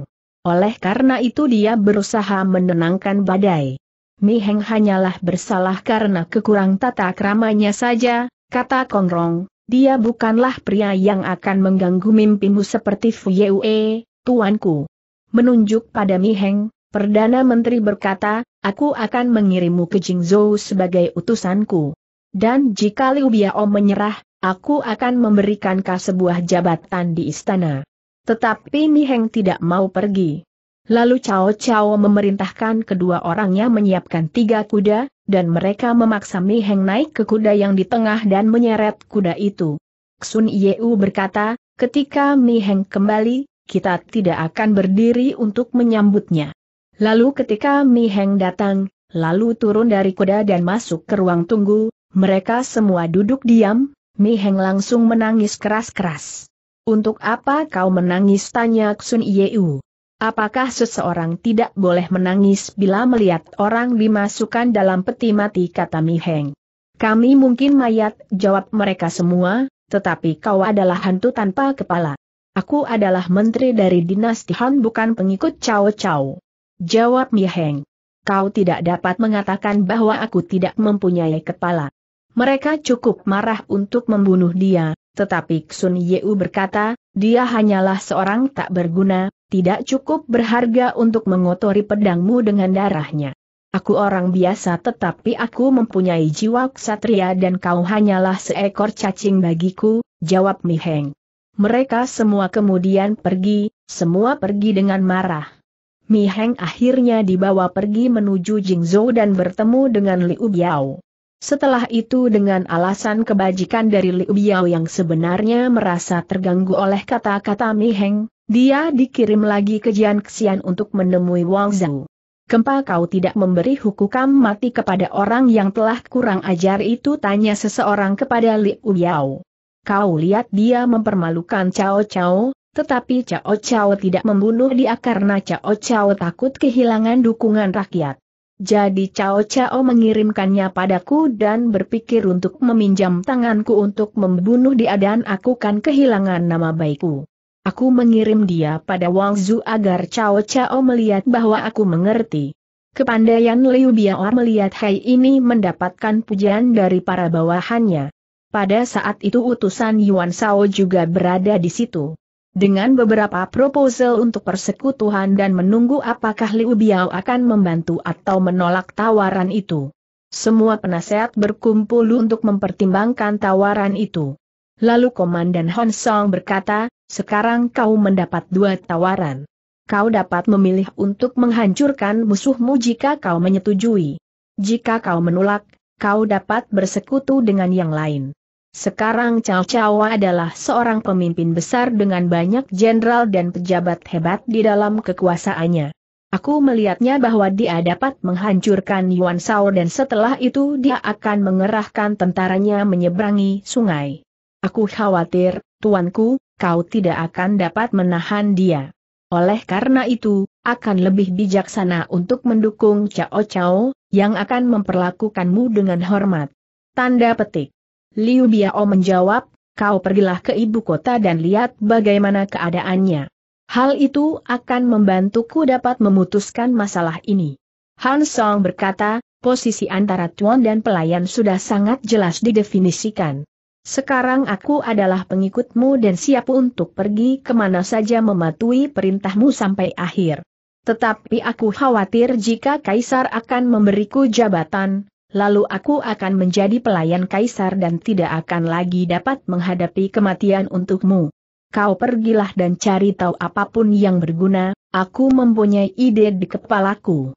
Oleh karena itu dia berusaha menenangkan badai. Mi Heng hanyalah bersalah karena kekurang tata kramanya saja, kata Kongrong, dia bukanlah pria yang akan mengganggu mimpimu seperti Fuyue, tuanku. Menunjuk pada Mi Heng, Perdana Menteri berkata, aku akan mengirimmu ke Jingzhou sebagai utusanku. Dan jika Liu Biao menyerah, aku akan memberikan kau sebuah jabatan di istana. Tetapi Mi Heng tidak mau pergi. Lalu Cao Cao memerintahkan kedua orangnya menyiapkan tiga kuda, dan mereka memaksa Mi Heng naik ke kuda yang di tengah dan menyeret kuda itu. Sun Yeu berkata, ketika Mi Heng kembali, kita tidak akan berdiri untuk menyambutnya. Lalu ketika Mi Heng datang, lalu turun dari kuda dan masuk ke ruang tunggu, mereka semua duduk diam, Mi Heng langsung menangis keras-keras. Untuk apa kau menangis tanya Sun Yeu? Apakah seseorang tidak boleh menangis bila melihat orang dimasukkan dalam peti mati kata Mi Heng? Kami mungkin mayat, jawab mereka semua, tetapi kau adalah hantu tanpa kepala. Aku adalah menteri dari dinasti Han bukan pengikut Cao Cao. Jawab Mi Heng. Kau tidak dapat mengatakan bahwa aku tidak mempunyai kepala. Mereka cukup marah untuk membunuh dia, tetapi Sun Yeu berkata, dia hanyalah seorang tak berguna, tidak cukup berharga untuk mengotori pedangmu dengan darahnya. Aku orang biasa tetapi aku mempunyai jiwa ksatria dan kau hanyalah seekor cacing bagiku, jawab Mi Heng. Mereka semua kemudian pergi, semua pergi dengan marah. Mi Heng akhirnya dibawa pergi menuju Jingzhou dan bertemu dengan Liu Biao. Setelah itu dengan alasan kebajikan dari Liu Biao yang sebenarnya merasa terganggu oleh kata-kata Mi Heng, dia dikirim lagi ke Jian Xian untuk menemui Wang Zhang. Kempa kau tidak memberi hukuman mati kepada orang yang telah kurang ajar itu tanya seseorang kepada Liu Biao. Kau lihat dia mempermalukan Cao Cao, tetapi Cao Cao tidak membunuh dia karena Cao Cao takut kehilangan dukungan rakyat. Jadi Cao Cao mengirimkannya padaku dan berpikir untuk meminjam tanganku untuk membunuh dia dan aku kan kehilangan nama baikku. Aku mengirim dia pada Wang Zu agar Cao Cao melihat bahwa aku mengerti. Kepandaian Liu Biao melihat Hai ini mendapatkan pujian dari para bawahannya. Pada saat itu utusan Yuan Shao juga berada di situ dengan beberapa proposal untuk persekutuan dan menunggu apakah Liu Biao akan membantu atau menolak tawaran itu. Semua penasehat berkumpul untuk mempertimbangkan tawaran itu. Lalu Komandan Hon Song berkata, sekarang kau mendapat dua tawaran. Kau dapat memilih untuk menghancurkan musuhmu jika kau menyetujui. Jika kau menolak, kau dapat bersekutu dengan yang lain. Sekarang Cao Cao adalah seorang pemimpin besar dengan banyak jenderal dan pejabat hebat di dalam kekuasaannya. Aku melihatnya bahwa dia dapat menghancurkan Yuan Shao dan setelah itu dia akan mengerahkan tentaranya menyeberangi sungai. Aku khawatir, tuanku, kau tidak akan dapat menahan dia. Oleh karena itu, akan lebih bijaksana untuk mendukung Cao Cao, yang akan memperlakukanmu dengan hormat. Tanda petik. Liu Biao menjawab, kau pergilah ke ibu kota dan lihat bagaimana keadaannya. Hal itu akan membantuku dapat memutuskan masalah ini. Han Song berkata, posisi antara tuan dan pelayan sudah sangat jelas didefinisikan. Sekarang aku adalah pengikutmu dan siap untuk pergi kemana saja mematuhi perintahmu sampai akhir. Tetapi aku khawatir jika Kaisar akan memberiku jabatan, lalu aku akan menjadi pelayan kaisar dan tidak akan lagi dapat menghadapi kematian untukmu. Kau pergilah dan cari tahu apapun yang berguna, aku mempunyai ide di kepalaku.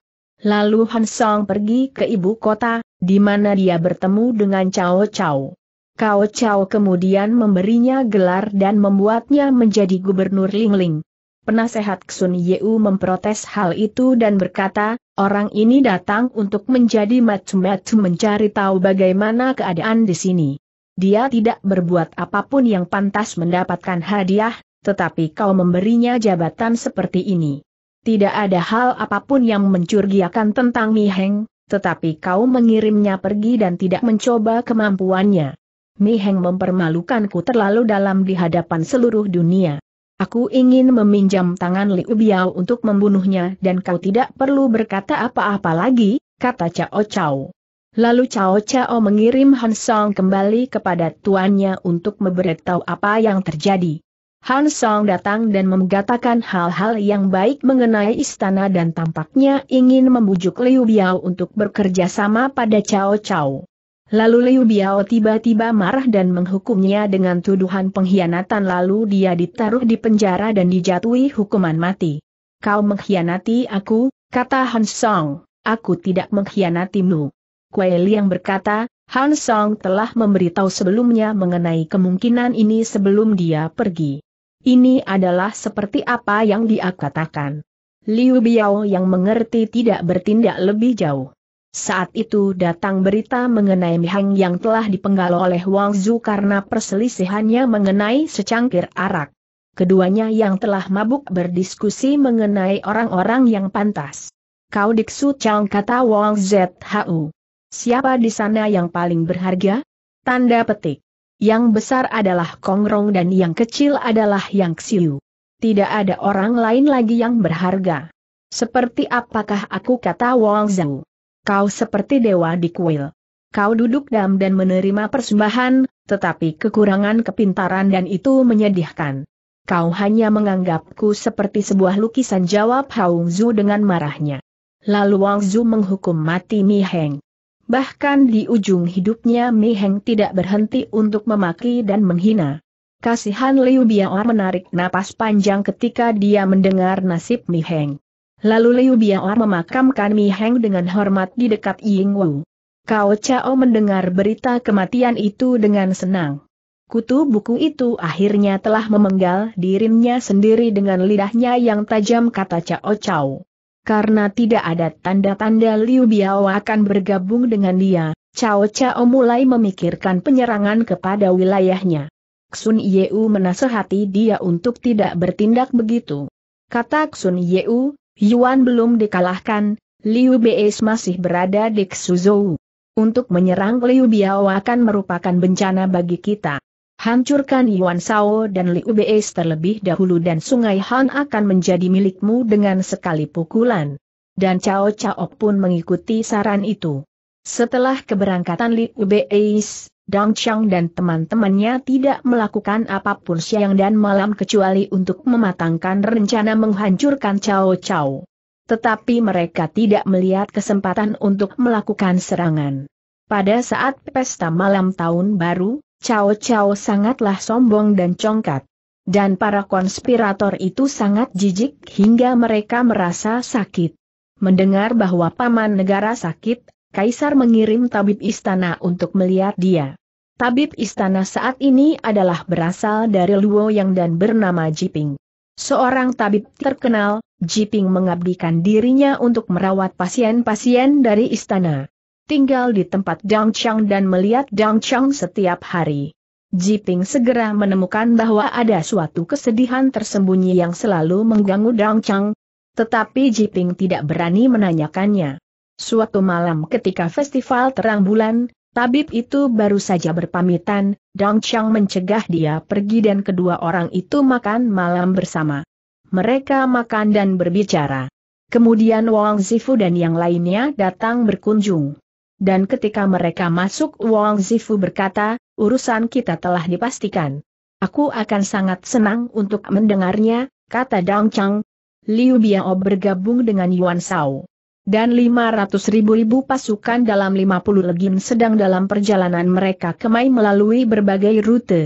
Lalu Han Song pergi ke ibu kota, di mana dia bertemu dengan Cao Cao. Cao Cao kemudian memberinya gelar dan membuatnya menjadi gubernur Lingling. Penasehat Sun Yeu memprotes hal itu dan berkata, Orang ini datang untuk menjadi macam-macam mencari tahu bagaimana keadaan di sini. Dia tidak berbuat apapun yang pantas mendapatkan hadiah, tetapi kau memberinya jabatan seperti ini. Tidak ada hal apapun yang mencurigakan tentang Mi Heng, tetapi kau mengirimnya pergi dan tidak mencoba kemampuannya. Mi Heng mempermalukanku terlalu dalam di hadapan seluruh dunia. Aku ingin meminjam tangan Liu Biao untuk membunuhnya dan kau tidak perlu berkata apa-apa lagi, kata Cao Cao. Lalu Cao Cao mengirim Han Song kembali kepada tuannya untuk memberitahu apa yang terjadi. Han Song datang dan mengatakan hal-hal yang baik mengenai istana dan tampaknya ingin membujuk Liu Biao untuk bekerja sama pada Cao Cao. Lalu Liu Biao tiba-tiba marah dan menghukumnya dengan tuduhan pengkhianatan lalu dia ditaruh di penjara dan dijatuhi hukuman mati. Kau mengkhianati aku, kata Han Song, aku tidak mengkhianatimu. Kuei Liang berkata, Han Song telah memberitahu sebelumnya mengenai kemungkinan ini sebelum dia pergi. Ini adalah seperti apa yang dia katakan. Liu Biao yang mengerti tidak bertindak lebih jauh. Saat itu datang berita mengenai Mihang yang telah dipenggal oleh Wang Zhu karena perselisihannya mengenai secangkir arak. Keduanya yang telah mabuk berdiskusi mengenai orang-orang yang pantas. Kau Diksu Chang kata Wang ZHU. Siapa di sana yang paling berharga? Tanda petik. Yang besar adalah Kong Rong dan yang kecil adalah Yang Xiu. Tidak ada orang lain lagi yang berharga. Seperti apakah aku kata Wang Zhu. Kau seperti dewa di kuil. Kau duduk dam dan menerima persembahan, tetapi kekurangan kepintaran dan itu menyedihkan. Kau hanya menganggapku seperti sebuah lukisan jawab Haung Zhu dengan marahnya. Lalu Wang Zhu menghukum mati Mi Heng. Bahkan di ujung hidupnya Mi Heng tidak berhenti untuk memaki dan menghina. Kasihan Liu Biao menarik napas panjang ketika dia mendengar nasib Mi Heng. Lalu Liu Biaor memakamkan Mi Heng dengan hormat di dekat Ying Wu. Kao Chao mendengar berita kematian itu dengan senang. Kutu buku itu akhirnya telah memenggal dirinya sendiri dengan lidahnya yang tajam kata Cao Chao. Karena tidak ada tanda-tanda Liu Biao akan bergabung dengan dia, Cao Cao mulai memikirkan penyerangan kepada wilayahnya. Xun Yeu menasehati dia untuk tidak bertindak begitu. Kata Xun Yeu, Yuan belum dikalahkan, Liu Beis masih berada di Xuzhou. Untuk menyerang Liu Biao akan merupakan bencana bagi kita. Hancurkan Yuan Sao dan Liu Beis terlebih dahulu dan Sungai Han akan menjadi milikmu dengan sekali pukulan. Dan Cao Cao pun mengikuti saran itu. Setelah keberangkatan Liu Beis, Dang Chang dan teman-temannya tidak melakukan apapun siang dan malam kecuali untuk mematangkan rencana menghancurkan Cao Cao. Tetapi mereka tidak melihat kesempatan untuk melakukan serangan. Pada saat pesta malam tahun baru, Cao Cao sangatlah sombong dan congkak. Dan para konspirator itu sangat jijik hingga mereka merasa sakit. Mendengar bahwa paman negara sakit, Kaisar mengirim tabib istana untuk melihat dia. Tabib istana saat ini adalah berasal dari Luo Yang dan bernama Jiping. Seorang tabib terkenal, Jiping mengabdikan dirinya untuk merawat pasien-pasien dari istana. Tinggal di tempat Chang dan melihat Chang setiap hari. Jiping segera menemukan bahwa ada suatu kesedihan tersembunyi yang selalu mengganggu Chang. Tetapi Jiping tidak berani menanyakannya. Suatu malam ketika festival terang bulan, tabib itu baru saja berpamitan, Dang Chang mencegah dia pergi dan kedua orang itu makan malam bersama. Mereka makan dan berbicara. Kemudian Wang Zifu dan yang lainnya datang berkunjung. Dan ketika mereka masuk Wang Zifu berkata, urusan kita telah dipastikan. Aku akan sangat senang untuk mendengarnya, kata Dang Chang. Liu Biao bergabung dengan Yuan Shao dan 500 ribu-ribu pasukan dalam 50 legim sedang dalam perjalanan mereka kemai melalui berbagai rute.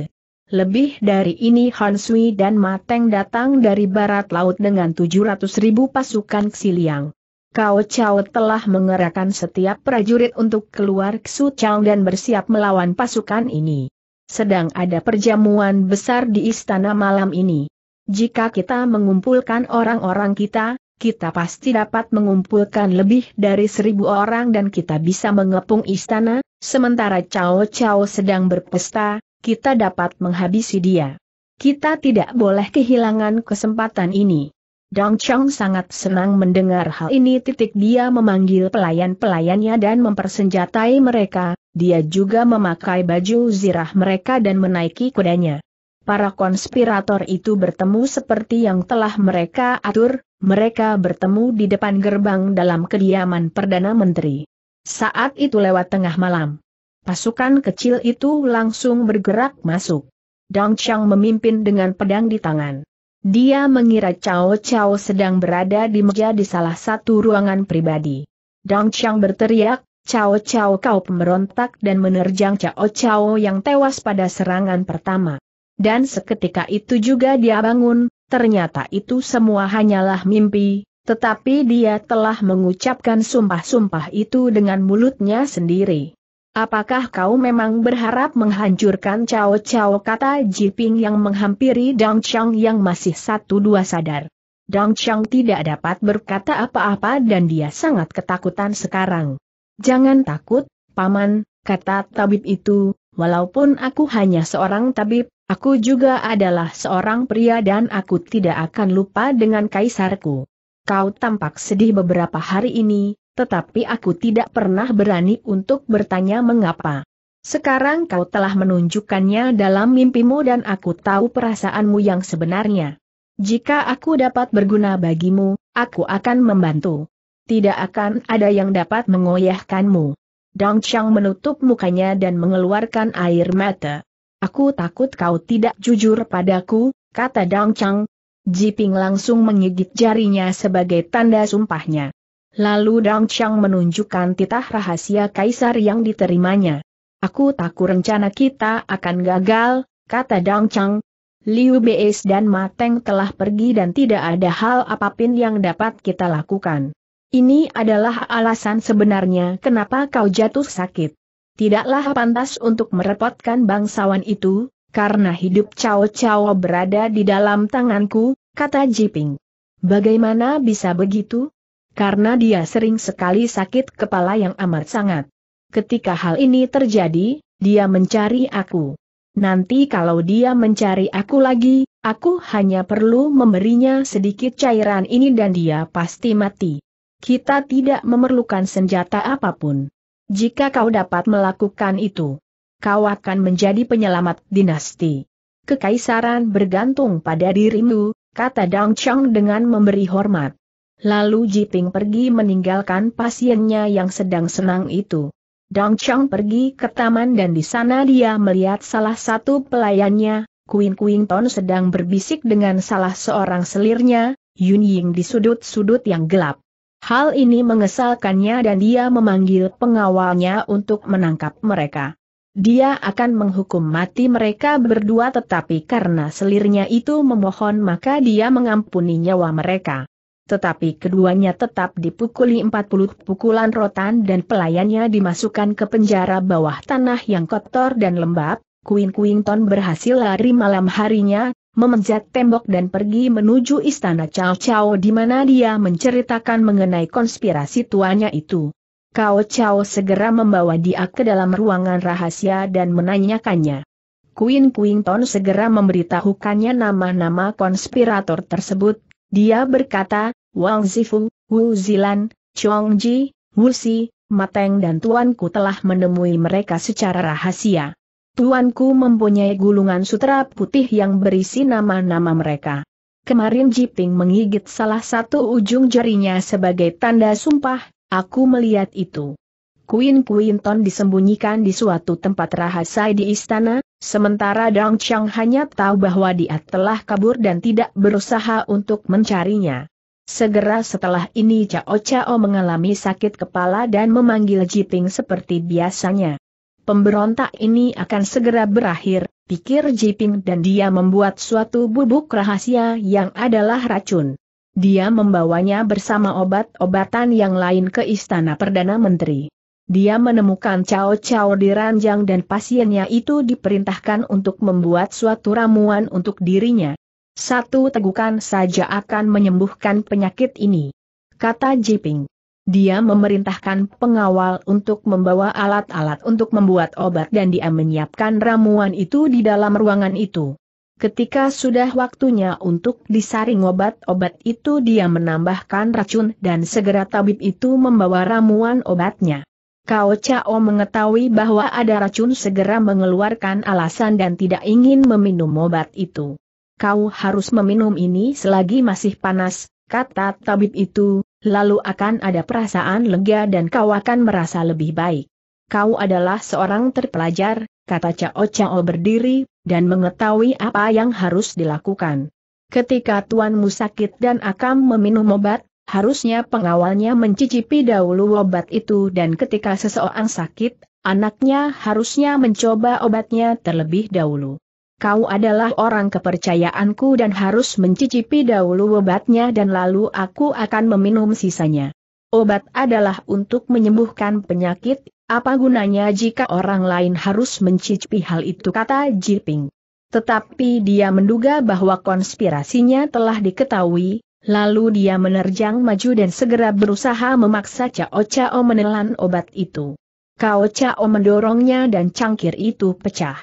Lebih dari ini Han Sui dan Mateng datang dari barat laut dengan 700 ribu pasukan Xiliang. kau Chao telah mengerahkan setiap prajurit untuk keluar ke Chang dan bersiap melawan pasukan ini. Sedang ada perjamuan besar di istana malam ini. Jika kita mengumpulkan orang-orang kita, kita pasti dapat mengumpulkan lebih dari seribu orang dan kita bisa mengepung istana, sementara Cao Cao sedang berpesta, kita dapat menghabisi dia. Kita tidak boleh kehilangan kesempatan ini. Dong Chong sangat senang mendengar hal ini titik dia memanggil pelayan-pelayannya dan mempersenjatai mereka, dia juga memakai baju zirah mereka dan menaiki kudanya para konspirator itu bertemu seperti yang telah mereka atur, mereka bertemu di depan gerbang dalam kediaman Perdana Menteri. Saat itu lewat tengah malam. Pasukan kecil itu langsung bergerak masuk. Dong Chang memimpin dengan pedang di tangan. Dia mengira Cao Cao sedang berada di meja di salah satu ruangan pribadi. Dong Chang berteriak, Cao Cao kau pemberontak dan menerjang Cao Cao yang tewas pada serangan pertama. Dan seketika itu juga dia bangun, ternyata itu semua hanyalah mimpi, tetapi dia telah mengucapkan sumpah-sumpah itu dengan mulutnya sendiri. Apakah kau memang berharap menghancurkan Cao Cao kata Jiping yang menghampiri Dang Chang yang masih satu dua sadar. Dang Chang tidak dapat berkata apa-apa dan dia sangat ketakutan sekarang. Jangan takut, Paman, kata tabib itu, Walaupun aku hanya seorang tabib, aku juga adalah seorang pria dan aku tidak akan lupa dengan kaisarku. Kau tampak sedih beberapa hari ini, tetapi aku tidak pernah berani untuk bertanya mengapa. Sekarang kau telah menunjukkannya dalam mimpimu dan aku tahu perasaanmu yang sebenarnya. Jika aku dapat berguna bagimu, aku akan membantu. Tidak akan ada yang dapat mengoyahkanmu. Dang Chang menutup mukanya dan mengeluarkan air mata. Aku takut kau tidak jujur padaku, kata Dang Chang. Jiping langsung menggigit jarinya sebagai tanda sumpahnya. Lalu Dang Chang menunjukkan titah rahasia kaisar yang diterimanya. Aku takut rencana kita akan gagal, kata Dang Chang. Liu Beis dan Mateng telah pergi dan tidak ada hal apapun yang dapat kita lakukan. Ini adalah alasan sebenarnya kenapa kau jatuh sakit. Tidaklah pantas untuk merepotkan bangsawan itu, karena hidup Cao Cao berada di dalam tanganku, kata Jiping. Bagaimana bisa begitu? Karena dia sering sekali sakit kepala yang amat sangat. Ketika hal ini terjadi, dia mencari aku. Nanti kalau dia mencari aku lagi, aku hanya perlu memberinya sedikit cairan ini dan dia pasti mati. Kita tidak memerlukan senjata apapun. Jika kau dapat melakukan itu, kau akan menjadi penyelamat dinasti. Kekaisaran bergantung pada dirimu, kata Dang Chang dengan memberi hormat. Lalu Ji Ping pergi meninggalkan pasiennya yang sedang senang itu. Dang Chang pergi ke taman dan di sana dia melihat salah satu pelayannya, Queen Quinton sedang berbisik dengan salah seorang selirnya, Yun Ying di sudut-sudut yang gelap. Hal ini mengesalkannya dan dia memanggil pengawalnya untuk menangkap mereka. Dia akan menghukum mati mereka berdua tetapi karena selirnya itu memohon maka dia mengampuni nyawa mereka. Tetapi keduanya tetap dipukuli 40 pukulan rotan dan pelayannya dimasukkan ke penjara bawah tanah yang kotor dan lembab, Queen Quinton berhasil lari malam harinya, memenjat tembok dan pergi menuju istana Cao Cao di mana dia menceritakan mengenai konspirasi tuanya itu. Cao Cao segera membawa dia ke dalam ruangan rahasia dan menanyakannya. Queen Quinton segera memberitahukannya nama-nama konspirator tersebut. Dia berkata, Wang Zifu, Wu Zilan, Chong Ji, Wu Si, Mateng dan tuanku telah menemui mereka secara rahasia. Tuanku mempunyai gulungan sutra putih yang berisi nama-nama mereka. Kemarin Jiping menggigit salah satu ujung jarinya sebagai tanda sumpah, aku melihat itu. Queen Quinton disembunyikan di suatu tempat rahasia di istana, sementara Dong Chang hanya tahu bahwa dia telah kabur dan tidak berusaha untuk mencarinya. Segera setelah ini Cao Cao mengalami sakit kepala dan memanggil Jiping seperti biasanya pemberontak ini akan segera berakhir, pikir Jiping dan dia membuat suatu bubuk rahasia yang adalah racun. Dia membawanya bersama obat-obatan yang lain ke istana Perdana Menteri. Dia menemukan Cao Cao diranjang dan pasiennya itu diperintahkan untuk membuat suatu ramuan untuk dirinya. Satu tegukan saja akan menyembuhkan penyakit ini. Kata Jiping. Dia memerintahkan pengawal untuk membawa alat-alat untuk membuat obat dan dia menyiapkan ramuan itu di dalam ruangan itu. Ketika sudah waktunya untuk disaring obat-obat itu dia menambahkan racun dan segera tabib itu membawa ramuan obatnya. Kao Chao mengetahui bahwa ada racun segera mengeluarkan alasan dan tidak ingin meminum obat itu. Kau harus meminum ini selagi masih panas, kata tabib itu, lalu akan ada perasaan lega dan kau akan merasa lebih baik. Kau adalah seorang terpelajar, kata Cao Cao berdiri, dan mengetahui apa yang harus dilakukan. Ketika tuanmu sakit dan akan meminum obat, harusnya pengawalnya mencicipi dahulu obat itu dan ketika seseorang sakit, anaknya harusnya mencoba obatnya terlebih dahulu kau adalah orang kepercayaanku dan harus mencicipi dahulu obatnya dan lalu aku akan meminum sisanya. Obat adalah untuk menyembuhkan penyakit, apa gunanya jika orang lain harus mencicipi hal itu kata Jiping. Tetapi dia menduga bahwa konspirasinya telah diketahui, lalu dia menerjang maju dan segera berusaha memaksa Cao Cao menelan obat itu. Cao Cao mendorongnya dan cangkir itu pecah.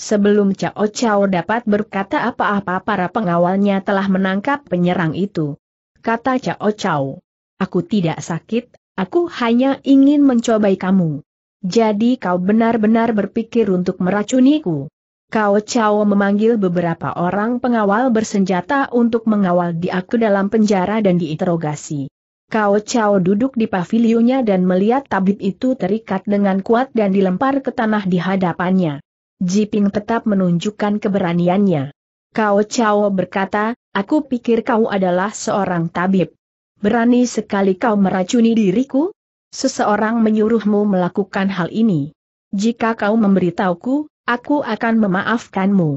Sebelum Cao Cao dapat berkata apa-apa para pengawalnya telah menangkap penyerang itu. Kata Cao Cao, aku tidak sakit, aku hanya ingin mencobai kamu. Jadi kau benar-benar berpikir untuk meracuniku. Cao Cao memanggil beberapa orang pengawal bersenjata untuk mengawal dia ke dalam penjara dan diinterogasi. Cao Cao duduk di pavilionnya dan melihat tabib itu terikat dengan kuat dan dilempar ke tanah di hadapannya. Jiping tetap menunjukkan keberaniannya. Kau Chao berkata, aku pikir kau adalah seorang tabib. Berani sekali kau meracuni diriku? Seseorang menyuruhmu melakukan hal ini. Jika kau memberitahuku, aku akan memaafkanmu.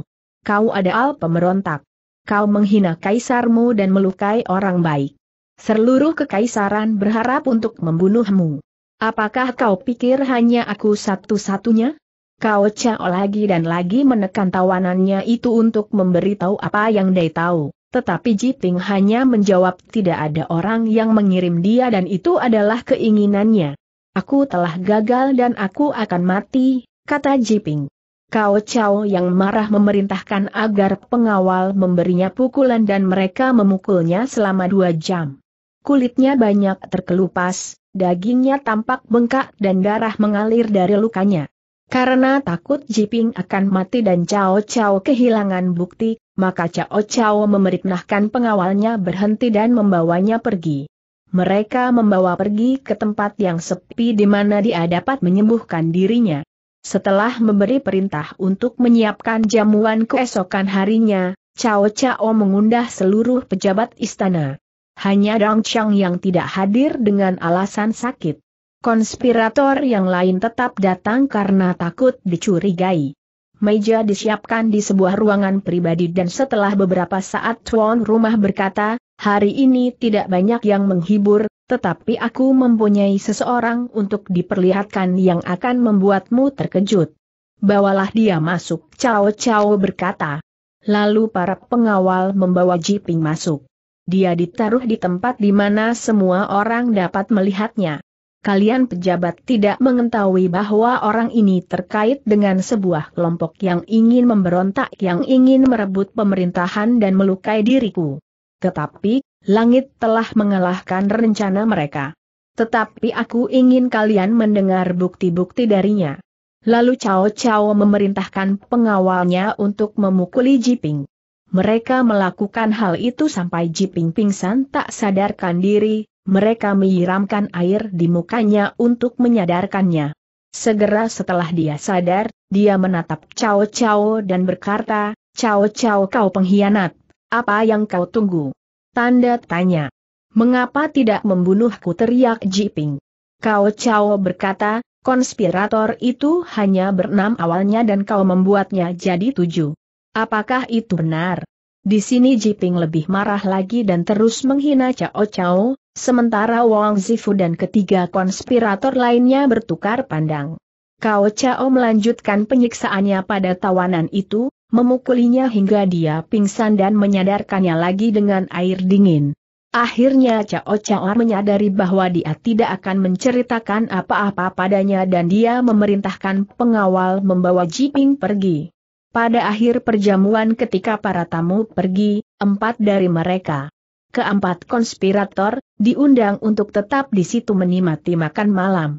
Kau adalah pemberontak. Kau menghina kaisarmu dan melukai orang baik. Seluruh kekaisaran berharap untuk membunuhmu. Apakah kau pikir hanya aku satu-satunya? Kau Chao lagi dan lagi menekan tawanannya itu untuk memberitahu apa yang dia tahu. Tetapi Jiting hanya menjawab tidak ada orang yang mengirim dia dan itu adalah keinginannya. Aku telah gagal dan aku akan mati, kata Jiping. Kau Chao yang marah memerintahkan agar pengawal memberinya pukulan dan mereka memukulnya selama dua jam. Kulitnya banyak terkelupas, dagingnya tampak bengkak dan darah mengalir dari lukanya. Karena takut Jiping akan mati dan Cao Cao kehilangan bukti, maka Cao Cao memerintahkan pengawalnya berhenti dan membawanya pergi. Mereka membawa pergi ke tempat yang sepi di mana dia dapat menyembuhkan dirinya. Setelah memberi perintah untuk menyiapkan jamuan keesokan harinya, Cao Cao mengundah seluruh pejabat istana. Hanya Dong Chang yang tidak hadir dengan alasan sakit. Konspirator yang lain tetap datang karena takut dicurigai. Meja disiapkan di sebuah ruangan pribadi dan setelah beberapa saat tuan rumah berkata, hari ini tidak banyak yang menghibur, tetapi aku mempunyai seseorang untuk diperlihatkan yang akan membuatmu terkejut. Bawalah dia masuk, Cao Cao berkata. Lalu para pengawal membawa Jiping masuk. Dia ditaruh di tempat di mana semua orang dapat melihatnya kalian pejabat tidak mengetahui bahwa orang ini terkait dengan sebuah kelompok yang ingin memberontak, yang ingin merebut pemerintahan dan melukai diriku. Tetapi, langit telah mengalahkan rencana mereka. Tetapi aku ingin kalian mendengar bukti-bukti darinya. Lalu Cao Cao memerintahkan pengawalnya untuk memukuli Jiping. Mereka melakukan hal itu sampai Jiping pingsan tak sadarkan diri, mereka menyiramkan air di mukanya untuk menyadarkannya. Segera setelah dia sadar, dia menatap Cao Cao dan berkata, Cao Cao kau pengkhianat, apa yang kau tunggu? Tanda tanya. Mengapa tidak membunuhku teriak Jiping? Cao Cao berkata, konspirator itu hanya bernam awalnya dan kau membuatnya jadi tujuh. Apakah itu benar? Di sini Jiping lebih marah lagi dan terus menghina Cao Cao, Sementara Wang Zifu dan ketiga konspirator lainnya bertukar pandang. Kao Chao melanjutkan penyiksaannya pada tawanan itu, memukulinya hingga dia pingsan dan menyadarkannya lagi dengan air dingin. Akhirnya Cao Chao menyadari bahwa dia tidak akan menceritakan apa-apa padanya dan dia memerintahkan pengawal membawa Jiping pergi. Pada akhir perjamuan ketika para tamu pergi, empat dari mereka keempat konspirator, diundang untuk tetap di situ menikmati makan malam.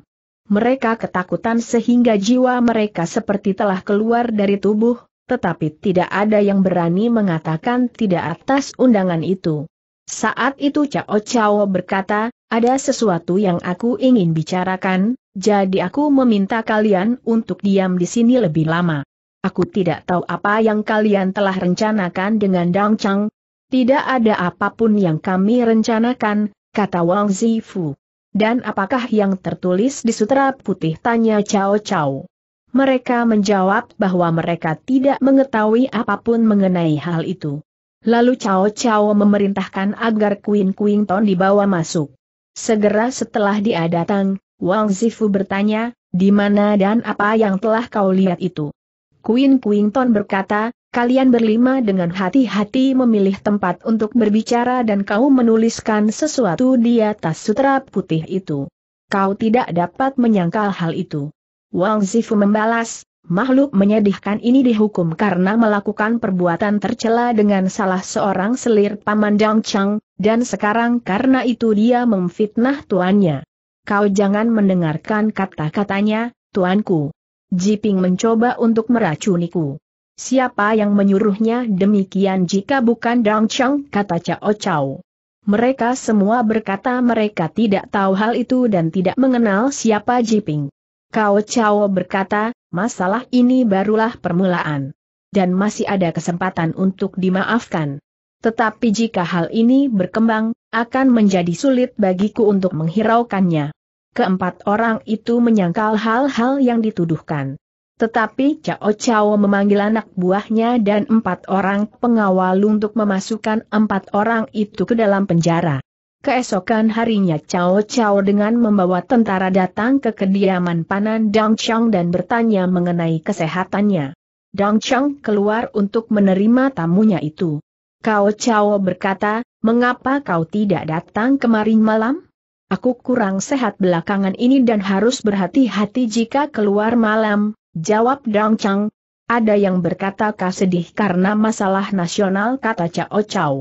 Mereka ketakutan sehingga jiwa mereka seperti telah keluar dari tubuh, tetapi tidak ada yang berani mengatakan tidak atas undangan itu. Saat itu Cao Cao berkata, ada sesuatu yang aku ingin bicarakan, jadi aku meminta kalian untuk diam di sini lebih lama. Aku tidak tahu apa yang kalian telah rencanakan dengan Dang Chang, tidak ada apapun yang kami rencanakan, kata Wang Zifu. Dan apakah yang tertulis di sutra putih tanya Cao Cao. Mereka menjawab bahwa mereka tidak mengetahui apapun mengenai hal itu. Lalu Cao Cao memerintahkan agar Queen Ton dibawa masuk. Segera setelah dia datang, Wang Zifu bertanya, di mana dan apa yang telah kau lihat itu? Queen Ton berkata, Kalian berlima dengan hati-hati memilih tempat untuk berbicara dan kau menuliskan sesuatu di atas sutra putih itu. Kau tidak dapat menyangkal hal itu. Wang Zifu membalas, makhluk menyedihkan ini dihukum karena melakukan perbuatan tercela dengan salah seorang selir paman Dang Chang, dan sekarang karena itu dia memfitnah tuannya. Kau jangan mendengarkan kata-katanya, tuanku. Jiping mencoba untuk meracuniku. Siapa yang menyuruhnya demikian jika bukan Dang Chang, kata Cao Cao. Mereka semua berkata mereka tidak tahu hal itu dan tidak mengenal siapa Jiping. Cao Cao berkata, masalah ini barulah permulaan. Dan masih ada kesempatan untuk dimaafkan. Tetapi jika hal ini berkembang, akan menjadi sulit bagiku untuk menghiraukannya. Keempat orang itu menyangkal hal-hal yang dituduhkan. Tetapi Cao Cao memanggil anak buahnya dan empat orang pengawal untuk memasukkan empat orang itu ke dalam penjara. Keesokan harinya Cao Cao dengan membawa tentara datang ke kediaman Panan Dang Chang dan bertanya mengenai kesehatannya. Dang Chang keluar untuk menerima tamunya itu. Cao Cao berkata, mengapa kau tidak datang kemarin malam? Aku kurang sehat belakangan ini dan harus berhati-hati jika keluar malam, Jawab Dang Chang, ada yang berkata kasedih karena masalah nasional kata Cao Cao.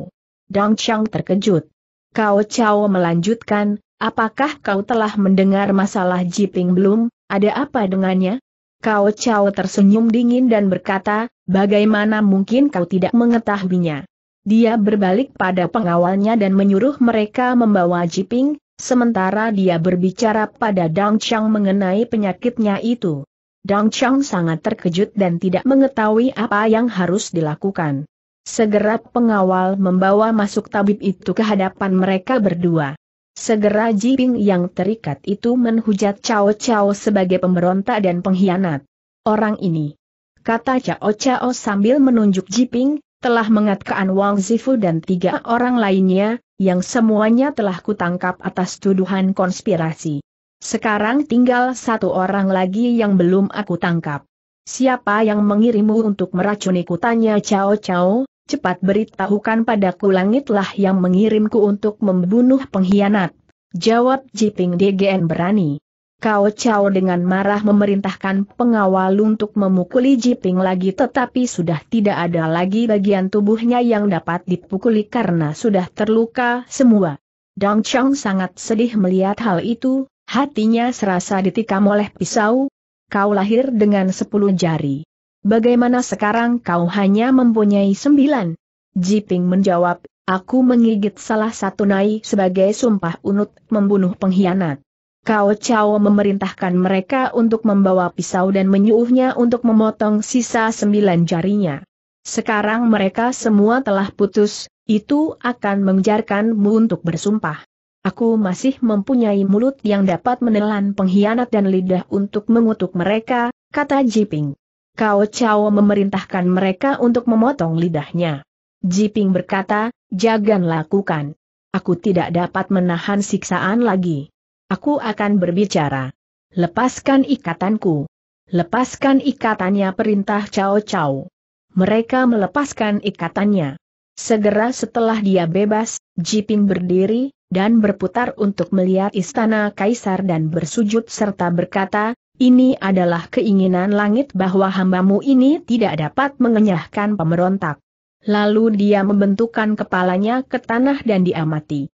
Dang Chang terkejut. Cao Cao melanjutkan, apakah kau telah mendengar masalah Jiping belum, ada apa dengannya? Cao Cao tersenyum dingin dan berkata, bagaimana mungkin kau tidak mengetahuinya? Dia berbalik pada pengawalnya dan menyuruh mereka membawa Jiping, sementara dia berbicara pada Dang Chang mengenai penyakitnya itu. Dang Chang sangat terkejut dan tidak mengetahui apa yang harus dilakukan. Segera pengawal membawa masuk tabib itu ke hadapan mereka berdua. Segera Jiping yang terikat itu menghujat Cao Cao sebagai pemberontak dan pengkhianat. Orang ini, kata Cao Cao sambil menunjuk Jiping, telah mengatakan Wang Zifu dan tiga orang lainnya, yang semuanya telah kutangkap atas tuduhan konspirasi. Sekarang tinggal satu orang lagi yang belum aku tangkap. Siapa yang mengirimu untuk meracuni tanya Cao Cao, cepat beritahukan padaku langitlah yang mengirimku untuk membunuh pengkhianat. Jawab Jiping DGN berani. Cao Cao dengan marah memerintahkan pengawal untuk memukuli Jiping lagi tetapi sudah tidak ada lagi bagian tubuhnya yang dapat dipukuli karena sudah terluka semua. Dong Chang sangat sedih melihat hal itu, Hatinya serasa ditikam oleh pisau, kau lahir dengan sepuluh jari. Bagaimana sekarang kau hanya mempunyai sembilan? Jiping menjawab, aku mengigit salah satu nai sebagai sumpah unut membunuh pengkhianat. Kau Chao memerintahkan mereka untuk membawa pisau dan menyuruhnya untuk memotong sisa sembilan jarinya. Sekarang mereka semua telah putus, itu akan mengejarkanmu untuk bersumpah. Aku masih mempunyai mulut yang dapat menelan pengkhianat dan lidah untuk mengutuk mereka, kata Jiping. Kao Chao memerintahkan mereka untuk memotong lidahnya. Jiping berkata, jangan lakukan. Aku tidak dapat menahan siksaan lagi. Aku akan berbicara. Lepaskan ikatanku. Lepaskan ikatannya perintah Cao Cao. Mereka melepaskan ikatannya. Segera setelah dia bebas, Jiping berdiri, dan berputar untuk melihat istana kaisar dan bersujud serta berkata, ini adalah keinginan langit bahwa hambamu ini tidak dapat mengenyahkan pemberontak. Lalu dia membentukkan kepalanya ke tanah dan diamati.